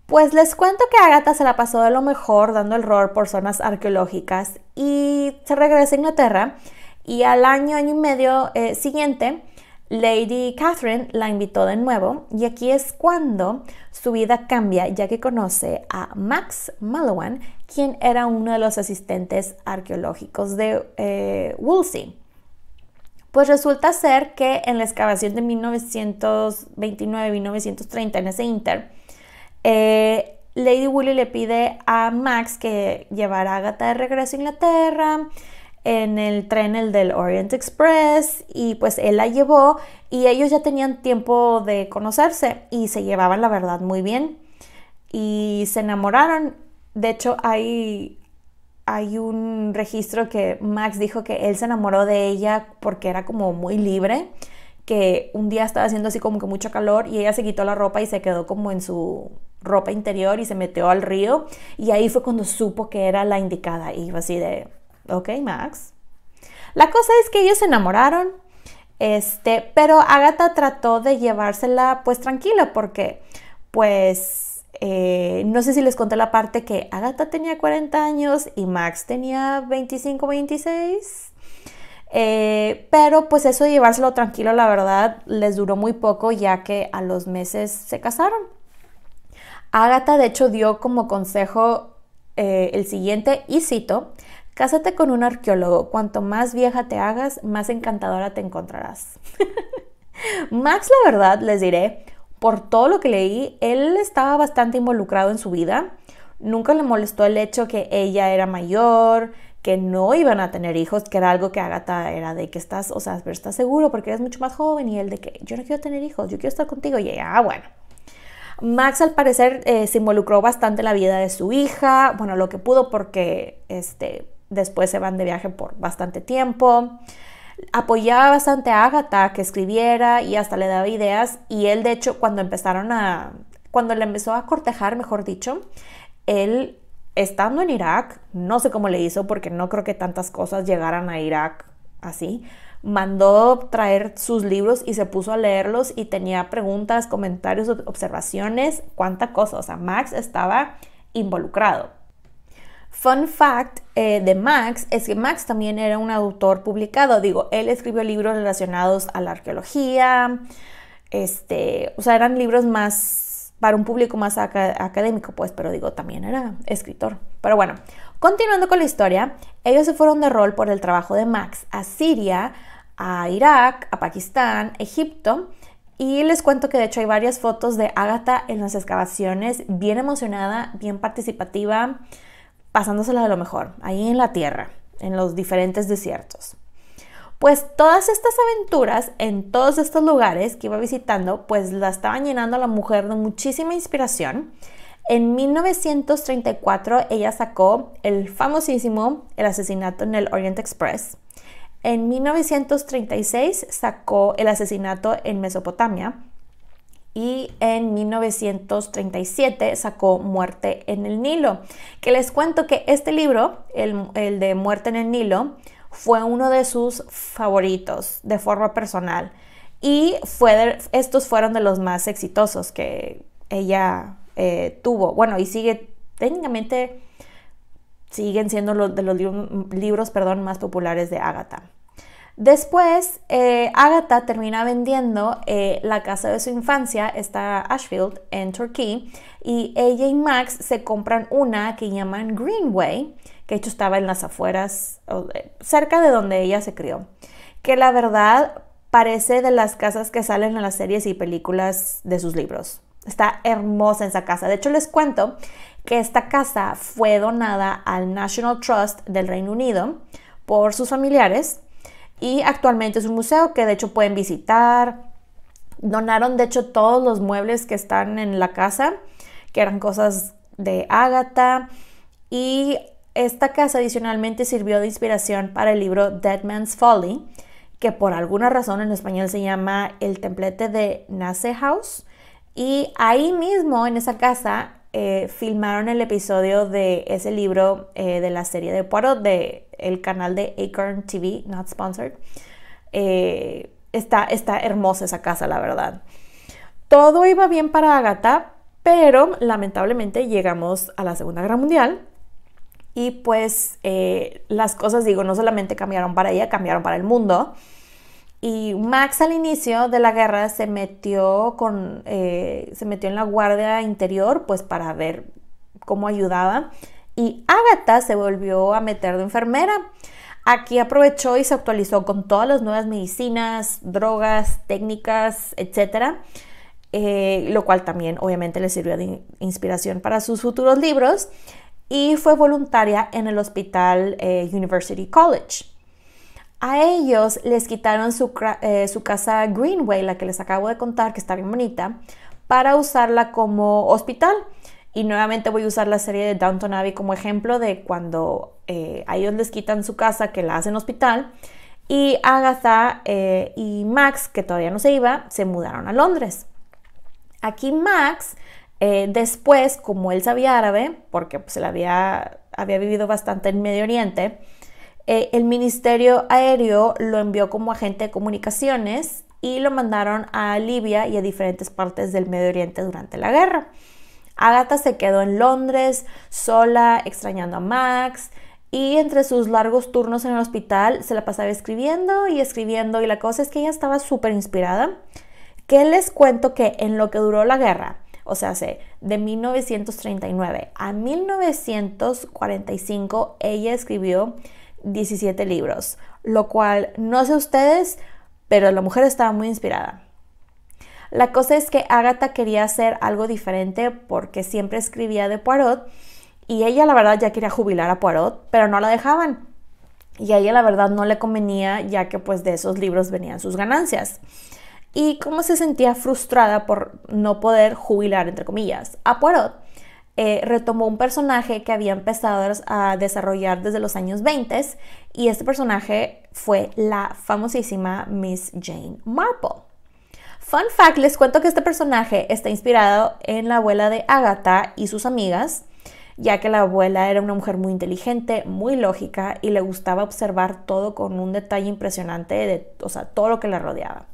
Pues les cuento que Agatha se la pasó de lo mejor dando el rol por zonas arqueológicas y se regresa a Inglaterra y al año, año y medio eh, siguiente, Lady Catherine la invitó de nuevo y aquí es cuando su vida cambia ya que conoce a Max Mallowan, quien era uno de los asistentes arqueológicos de eh, Woolsey. Pues resulta ser que en la excavación de 1929-1930 en ese inter, eh, Lady Willie le pide a Max que llevara a Gata de regreso a Inglaterra en el tren, el del Orient Express, y pues él la llevó y ellos ya tenían tiempo de conocerse y se llevaban la verdad muy bien y se enamoraron. De hecho, hay hay un registro que Max dijo que él se enamoró de ella porque era como muy libre, que un día estaba haciendo así como que mucho calor y ella se quitó la ropa y se quedó como en su ropa interior y se metió al río y ahí fue cuando supo que era la indicada y así de, ok Max. La cosa es que ellos se enamoraron, este, pero Agatha trató de llevársela pues tranquila porque pues eh, no sé si les conté la parte que Agatha tenía 40 años y Max tenía 25, 26. Eh, pero pues eso de llevárselo tranquilo, la verdad, les duró muy poco ya que a los meses se casaron. Agatha de hecho dio como consejo eh, el siguiente y cito, cásate con un arqueólogo, cuanto más vieja te hagas, más encantadora te encontrarás. *laughs* Max, la verdad, les diré, por todo lo que leí, él estaba bastante involucrado en su vida. Nunca le molestó el hecho que ella era mayor, que no iban a tener hijos, que era algo que Agatha era de que estás, o sea, pero estás seguro porque eres mucho más joven y él de que yo no quiero tener hijos, yo quiero estar contigo y ella, ah, bueno. Max al parecer eh, se involucró bastante en la vida de su hija, bueno, lo que pudo porque este, después se van de viaje por bastante tiempo apoyaba bastante a Agatha que escribiera y hasta le daba ideas y él de hecho cuando empezaron a, cuando le empezó a cortejar, mejor dicho, él estando en Irak, no sé cómo le hizo porque no creo que tantas cosas llegaran a Irak así, mandó traer sus libros y se puso a leerlos y tenía preguntas, comentarios, observaciones, cuánta cosa, o sea, Max estaba involucrado. Fun fact eh, de Max es que Max también era un autor publicado, digo, él escribió libros relacionados a la arqueología, este, o sea, eran libros más para un público más académico, pues, pero digo, también era escritor. Pero bueno, continuando con la historia, ellos se fueron de rol por el trabajo de Max a Siria, a Irak, a Pakistán, Egipto, y les cuento que de hecho hay varias fotos de Agatha en las excavaciones, bien emocionada, bien participativa pasándosela de lo mejor, ahí en la tierra, en los diferentes desiertos. Pues todas estas aventuras en todos estos lugares que iba visitando, pues la estaban llenando a la mujer de muchísima inspiración. En 1934 ella sacó el famosísimo El asesinato en el Orient Express. En 1936 sacó El asesinato en Mesopotamia y en 1937 sacó Muerte en el Nilo. Que les cuento que este libro, el, de Muerte en el Nilo, fue uno de sus favoritos de forma personal y estos fueron de los más exitosos que ella eh, tuvo. Bueno, y sigue técnicamente siguen siendo los, de los libros, perdón, más populares de Agatha. Después, eh, Agatha termina vendiendo eh, la casa de su infancia, está Ashfield, en Turquía, y ella y Max se compran una que llaman Greenway, que hecho estaba en las afueras, eh, cerca de donde ella se crió, que la verdad parece de las casas que salen en las series y películas de sus libros. Está hermosa esa casa. De hecho, les cuento que esta casa fue donada al National Trust del Reino Unido por sus familiares y actualmente es un museo que de hecho pueden visitar. Donaron de hecho todos los muebles que están en la casa, que eran cosas de Agatha. Y esta casa adicionalmente sirvió de inspiración para el libro Dead Man's Folly, que por alguna razón en español se llama El templete de Nace House. Y ahí mismo, en esa casa, eh, filmaron el episodio de ese libro eh, de la serie de Poirot de el canal de Acorn TV, not sponsored. Eh, está, está hermosa esa casa, la verdad. Todo iba bien para Agatha, pero lamentablemente llegamos a la Segunda Guerra Mundial y pues eh, las cosas, digo, no solamente cambiaron para ella, cambiaron para el mundo. Y Max al inicio de la guerra se metió, con, eh, se metió en la guardia interior pues para ver cómo ayudaba y Agatha se volvió a meter de enfermera. Aquí aprovechó y se actualizó con todas las nuevas medicinas, drogas, técnicas, etc. Eh, lo cual también obviamente le sirvió de inspiración para sus futuros libros, y fue voluntaria en el hospital eh, University College. A ellos les quitaron eh, su, casa Greenway, la que les acabo de contar, que está bien bonita, para usarla como hospital. Y nuevamente voy a usar la serie de Downton Abbey como ejemplo de cuando eh, a ellos les quitan su casa, que la hacen hospital, y Agatha eh, y Max, que todavía no se iba, se mudaron a Londres. Aquí Max, eh, después, como él sabía árabe, porque se pues, había vivido bastante en Medio Oriente, el Ministerio Aéreo lo envió como agente de comunicaciones y lo mandaron a Libia y a diferentes partes del Medio Oriente durante la guerra. Agatha se quedó en Londres, sola, extrañando a Max, y entre sus largos turnos en el hospital se la pasaba escribiendo y escribiendo, y la cosa es que ella estaba súper inspirada. ¿Qué les cuento que en lo que duró la guerra, o sea, de 1939 a 1945, ella escribió 17 libros, lo cual no sé ustedes, pero la mujer estaba muy inspirada. La cosa es que Agatha quería hacer algo diferente porque siempre escribía de Poirot y ella la verdad ya quería jubilar a Poirot, pero no la dejaban. Y a ella la verdad no le convenía ya que pues de esos libros venían sus ganancias. Y cómo se sentía frustrada por no poder jubilar, entre comillas, a Poirot, eh, retomó un personaje que había empezado a desarrollar desde los años 20 y este personaje fue la famosísima Miss Jane Marple. Fun fact, les cuento que este personaje está inspirado en la abuela de Agatha y sus amigas, ya que la abuela era una mujer muy inteligente, muy lógica y le gustaba observar todo con un detalle impresionante de, o sea, todo lo que la rodeaba.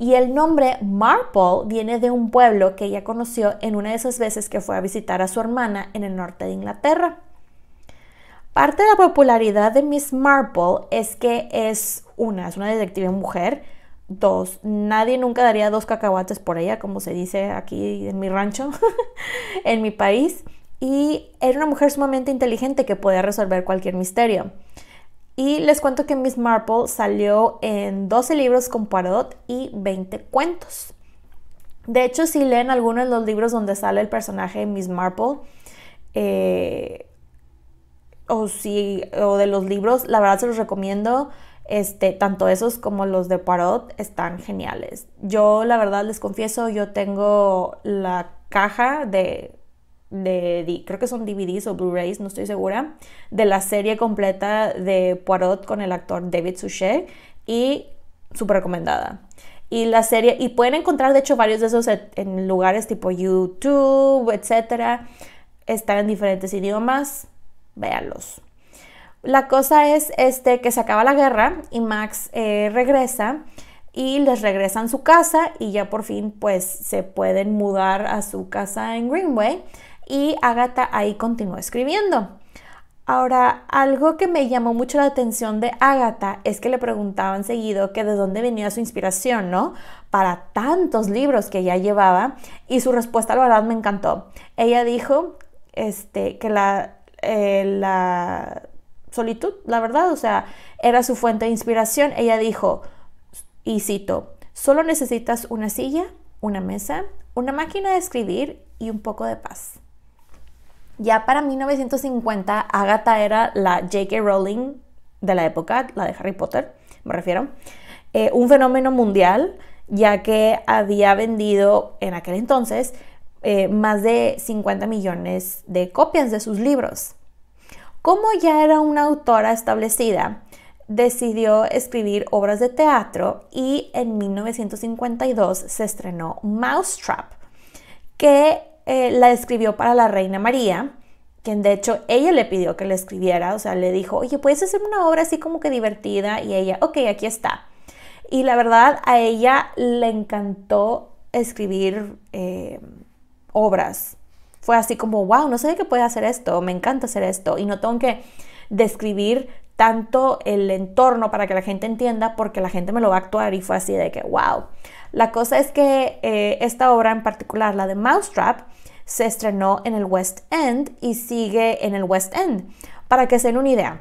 Y el nombre Marple viene de un pueblo que ella conoció en una de esas veces que fue a visitar a su hermana en el norte de Inglaterra. Parte de la popularidad de Miss Marple es que es una, es una detective mujer dos. Nadie nunca daría dos cacahuates por ella, como se dice aquí en mi rancho, *laughs* en mi país. Y era una mujer sumamente inteligente que podía resolver cualquier misterio. Y les cuento que Miss Marple salió en 12 libros con Poirot y 20 cuentos. De hecho, si leen algunos de los libros donde sale el personaje de Miss Marple, eh, o, si, o de los libros, la verdad se los recomiendo. Este, tanto esos como los de Poirot están geniales. Yo la verdad les confieso, yo tengo la caja de, creo que son DVDs o Blu-rays, no estoy segura, de la serie completa de Poirot con el actor David Suchet y súper recomendada. Y la serie, y pueden encontrar de hecho varios de esos en lugares tipo YouTube, etc. Están en diferentes idiomas, véanlos. La cosa es este, que se acaba la guerra y Max eh, regresa y les regresan su casa y ya por fin pues se pueden mudar a su casa en Greenway y Agatha ahí continúa escribiendo. Ahora, algo que me llamó mucho la atención de Agatha es que le preguntaban seguido que de dónde venía su inspiración, ¿no? Para tantos libros que ya llevaba y su respuesta la verdad me encantó. Ella dijo este, que la, eh, la solitud, la verdad, o sea, era su fuente de inspiración. Ella dijo, y cito, solo necesitas una silla, una mesa, una máquina de escribir y un poco de paz. Ya para 1950, Agatha era la J.K. Rowling de la época, la de Harry Potter, me refiero, eh, un fenómeno mundial, ya que había vendido en aquel entonces eh, más de 50 millones de copias de sus libros. Como ya era una autora establecida, decidió escribir obras de teatro y en 1952 se estrenó Mousetrap, que eh, la escribió para la Reina María, quien de hecho ella le pidió que la escribiera, o sea, le dijo, oye, puedes hacer una obra así como que divertida y ella, ok, aquí está. Y la verdad, a ella le encantó escribir eh, obras, fue así como, wow, no sé qué puede hacer esto, me encanta hacer esto y no tengo que describir tanto el entorno para que la gente entienda porque la gente me lo va a actuar y fue así de que, wow. La cosa es que eh, esta obra en particular, la de Mousetrap, se estrenó en el West End y sigue en el West End. Para que se den una idea,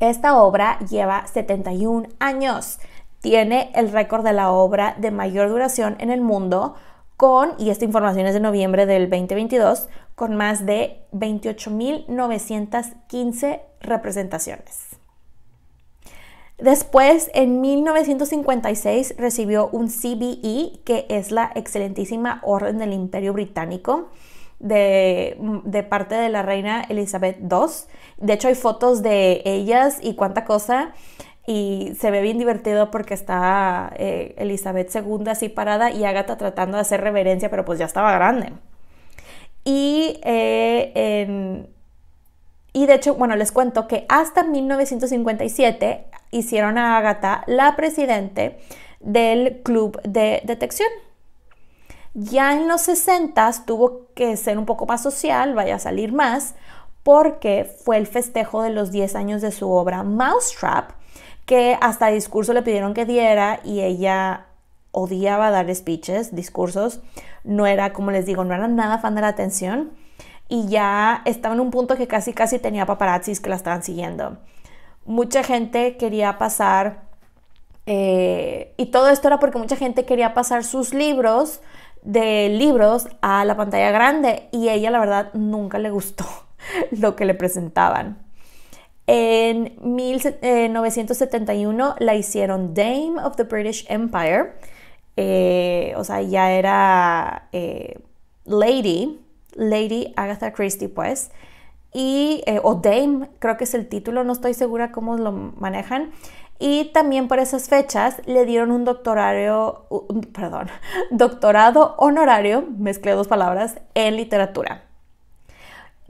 esta obra lleva 71 años, tiene el récord de la obra de mayor duración en el mundo con, y esta información es de noviembre del 2022, con más de 28.915 representaciones. Después, en 1956, recibió un CBE, que es la excelentísima Orden del Imperio Británico, de, parte de la reina Elizabeth II. De hecho, hay fotos de ellas y cuánta cosa y se ve bien divertido porque está eh, Elizabeth II así parada y Agatha tratando de hacer reverencia, pero pues ya estaba grande. Y, eh, y de hecho, bueno, les cuento que hasta 1957 hicieron a Agatha la presidente del Club de Detección. Ya en los 60 tuvo que ser un poco más social, vaya a salir más, porque fue el festejo de los 10 años de su obra Mousetrap, que hasta discurso le pidieron que diera y ella odiaba dar speeches, discursos, no era, como les digo, no era nada fan de la atención y ya estaba en un punto que casi casi tenía paparazzis que la estaban siguiendo. Mucha gente quería pasar, eh, y todo esto era porque mucha gente quería pasar sus libros de libros a la pantalla grande y ella la verdad nunca le gustó *laughs* lo que le presentaban. En 1971 eh, la hicieron Dame of the British Empire, eh, o sea, ya era eh, Lady, Lady Agatha Christie, pues, y, o Dame, creo que es el título, no estoy segura cómo lo manejan. Y también por esas fechas le dieron un doctorario, *laughs* doctorado honorario, mezclé dos palabras, en literatura.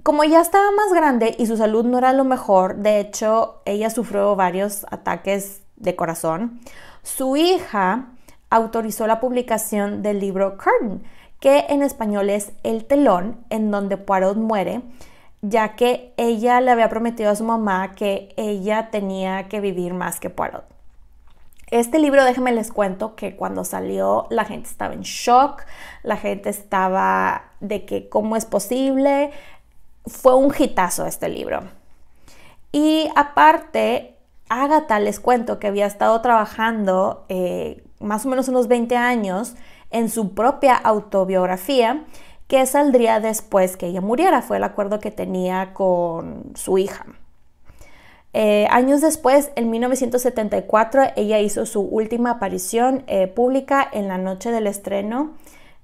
Como ya estaba más grande y su salud no era lo mejor, de hecho ella sufrió varios ataques de corazón, su hija autorizó la publicación del libro Curtain, que en español es El telón, en donde Poirot muere, ya que ella le había prometido a su mamá que ella tenía que vivir más que Poirot. Este libro, déjenme les cuento que cuando salió la gente estaba en shock, la gente estaba de que cómo es posible, fue un hitazo este libro. Y aparte, Agatha les cuento que había estado trabajando eh, más o menos unos 20 años en su propia autobiografía que saldría después que ella muriera. Fue el acuerdo que tenía con su hija. Eh, años después, en 1974, ella hizo su última aparición eh, pública en la noche del estreno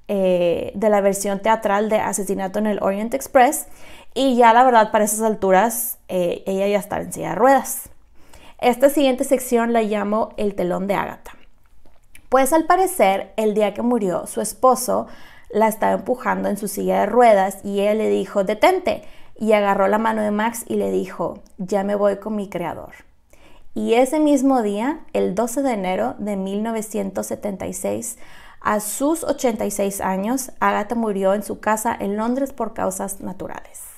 de la versión teatral de Asesinato en el Orient Express y ya la verdad, para esas alturas, eh, ella ya estaba en silla de ruedas. Esta siguiente sección la llamo el telón de Ágata. Pues al parecer, el día que murió, su esposo la estaba empujando en su silla de ruedas y él le dijo, detente. Y agarró la mano de Max y le dijo, ya me voy con mi creador. Y ese mismo día, el 12 de enero de 1976, a sus 86 años, Agatha murió en su casa en Londres por causas naturales.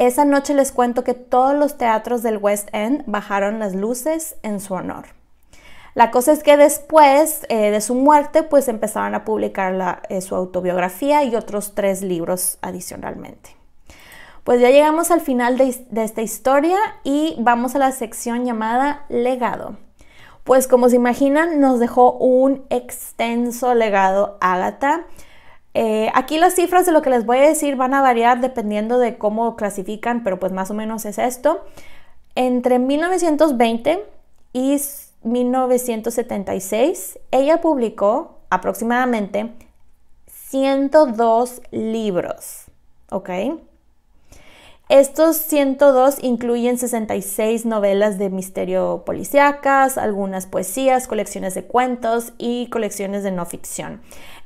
Esa noche les cuento que todos los teatros del West End bajaron las luces en su honor. La cosa es que después eh, de su muerte, pues empezaron a publicar eh, su autobiografía y otros tres libros adicionalmente. Pues ya llegamos al final de, esta historia y vamos a la sección llamada legado. Pues como se imaginan, nos dejó un extenso legado Agatha. Eh, aquí las cifras de lo que les voy a decir van a variar dependiendo de cómo clasifican, pero pues más o menos es esto. Entre 1920 y 1976, ella publicó aproximadamente 102 libros, ¿ok? Estos 102 incluyen 66 novelas de misterio policíacas, algunas poesías, colecciones de cuentos y colecciones de no ficción.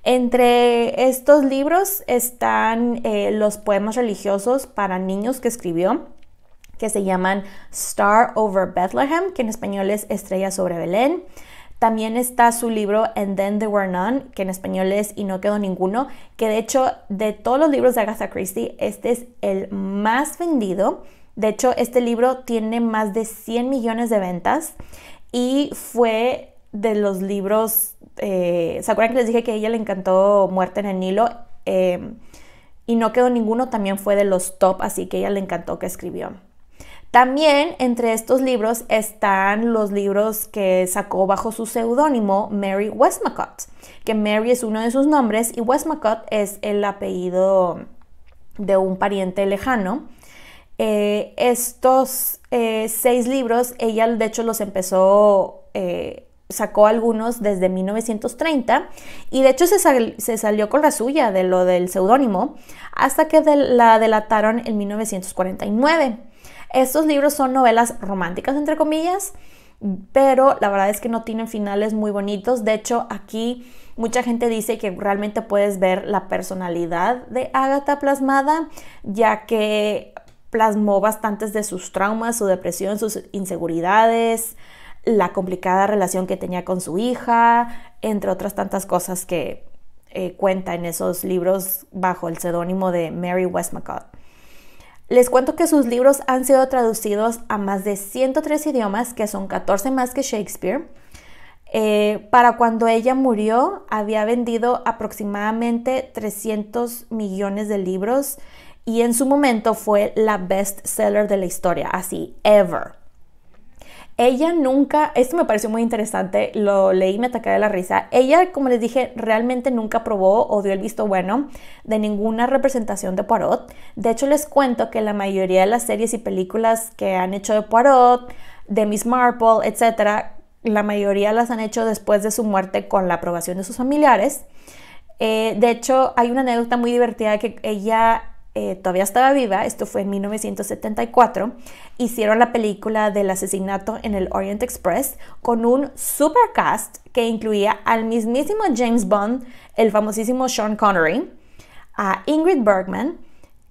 Entre estos libros están eh, los poemas religiosos para niños que escribió, que se llaman Star Over Bethlehem, que en español es Estrella sobre Belén. También está su libro And Then There Were None, que en español es Y no quedó ninguno, que de hecho de todos los libros de Agatha Christie, este es el más vendido. De hecho, este libro tiene más de 100 millones de ventas y fue de los libros eh, ¿se acuerdan que les dije que a ella le encantó Muerte en el Nilo? Em, y no quedó ninguno, también fue de los top, así que a ella le encantó que escribió. También entre estos libros están los libros que sacó bajo su seudónimo Mary Westmacott, que Mary es uno de sus nombres y Westmacott es el apellido de un pariente lejano. Eh, estos eh, seis libros, ella de hecho los empezó sacó algunos desde 1930 y de hecho se, salió con la suya de lo del seudónimo hasta que la delataron en 1949. Estos libros son novelas románticas, entre comillas, pero la verdad es que no tienen finales muy bonitos. De hecho, aquí mucha gente dice que realmente puedes ver la personalidad de Agatha plasmada, ya que plasmó bastantes de sus traumas, su depresión, sus inseguridades, la complicada relación que tenía con su hija, entre otras tantas cosas que eh, cuenta en esos libros bajo el seudónimo de Mary Westmacott. Les cuento que sus libros han sido traducidos a más de 103 idiomas, que son 14 más que Shakespeare. Eh, para cuando ella murió, había vendido aproximadamente 300 millones de libros y en su momento fue la best seller de la historia, así, ever. Ella nunca, esto me pareció muy interesante, lo leí y me atacé de la risa. Ella, como les dije, realmente nunca probó o dio el visto bueno de ninguna representación de Poirot. De hecho, les cuento que la mayoría de las series y películas que han hecho de Poirot, de Miss Marple, etc., la mayoría las han hecho después de su muerte con la aprobación de sus familiares. Eh, de hecho, hay una anécdota muy divertida que ella eh, todavía estaba viva, esto fue en 1974, hicieron la película del asesinato en el Orient Express con un supercast que incluía al mismísimo James Bond, el famosísimo Sean Connery, a Ingrid Bergman,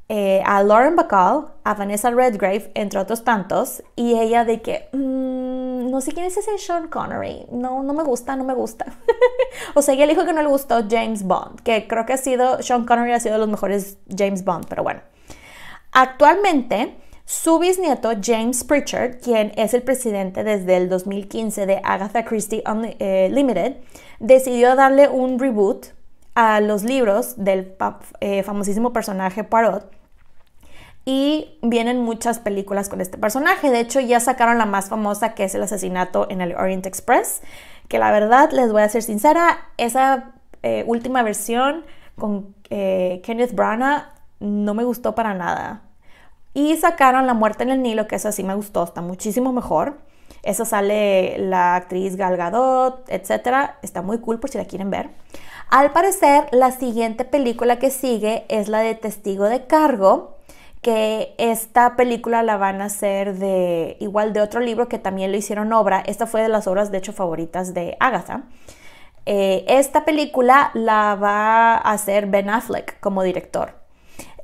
eh, a Lauren Bacall, a Vanessa Redgrave, entre otros tantos, y ella de que... Mm, no sé quién es ese Sean Connery, no, no me gusta, no me gusta. *laughs* o sea, el dijo que no le gustó James Bond, que creo que ha sido, Sean Connery ha sido de los mejores James Bond, pero bueno. Actualmente, su bisnieto James Pritchard, quien es el presidente desde el 2015 de Agatha Christie eh, Limited, decidió darle un reboot a los libros del eh, famosísimo personaje Poirot y vienen muchas películas con este personaje. De hecho, ya sacaron la más famosa que es el asesinato en el Orient Express, que la verdad, les voy a ser sincera, esa eh, última versión con eh, Kenneth Branagh no me gustó para nada. Y sacaron La muerte en el Nilo, que eso sí me gustó, está muchísimo mejor. Esa sale la actriz Gal Gadot, etc. Está muy cool por si la quieren ver. Al parecer, la siguiente película que sigue es la de Testigo de Cargo, que esta película la van a hacer de igual de otro libro que también lo hicieron obra. Esta fue de las obras de hecho favoritas de Agatha. Eh, esta película la va a hacer Ben Affleck como director.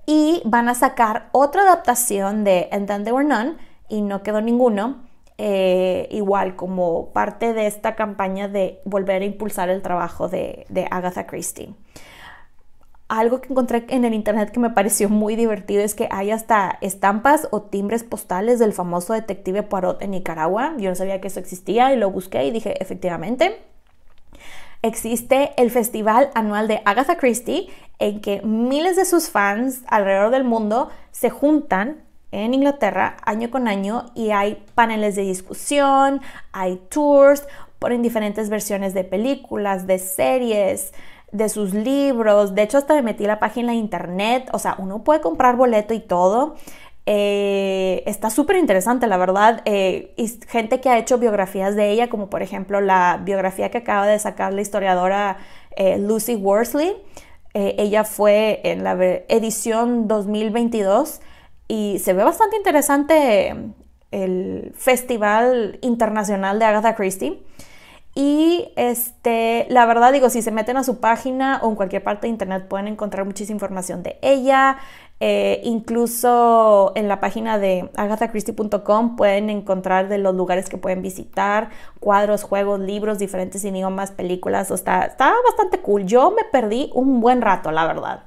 Y van a sacar otra adaptación de And Then There Were None y no quedó ninguno. Eh, igual como parte de esta campaña de volver a impulsar el trabajo de, de Agatha Christie algo que encontré en el internet que me pareció muy divertido es que hay hasta estampas o timbres postales del famoso detective Poirot en Nicaragua. Yo no sabía que eso existía y lo busqué y dije, efectivamente. Existe el festival anual de Agatha Christie en que miles de sus fans alrededor del mundo se juntan en Inglaterra año con año y hay paneles de discusión, hay tours, ponen diferentes versiones de películas, de series, de sus libros. De hecho, hasta me metí la página de internet. O sea, uno puede comprar boleto y todo. Eh, está súper interesante, la verdad. Eh, y gente que ha hecho biografías de ella, como por ejemplo la biografía que acaba de sacar la historiadora eh, Lucy Worsley. ella fue en la edición 2022 y se ve bastante interesante el Festival Internacional de Agatha Christie. Y este, la verdad digo, si se meten a su página o en cualquier parte de internet pueden encontrar muchísima información de ella. Eh, incluso en la página de agatacristi.com pueden encontrar de los lugares que pueden visitar, cuadros, juegos, libros, diferentes idiomas, películas. O está, está bastante cool. Yo me perdí un buen rato, la verdad.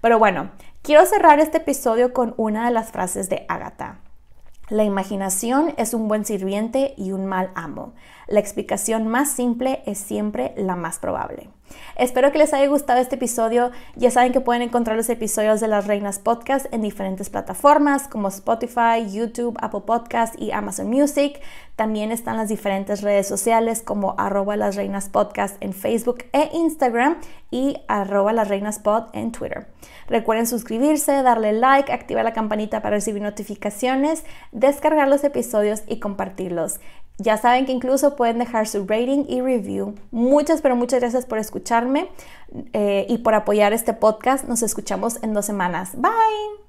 Pero bueno, quiero cerrar este episodio con una de las frases de Agatha. La imaginación es un buen sirviente y un mal amo. La explicación más simple es siempre la más probable. Espero que les haya gustado este episodio. Ya saben que pueden encontrar los episodios de Las Reinas Podcast en diferentes plataformas como Spotify, YouTube, Apple Podcast y Amazon Music. También están las diferentes redes sociales como arroba las reinas podcast en Facebook e Instagram y arroba las en Twitter. Recuerden suscribirse, darle like, activar la campanita para recibir notificaciones, descargar los episodios y compartirlos. Ya saben que incluso pueden dejar su rating y review. Muchas, pero muchas gracias por escucharme eh, y por apoyar este podcast. Nos escuchamos en dos semanas. Bye.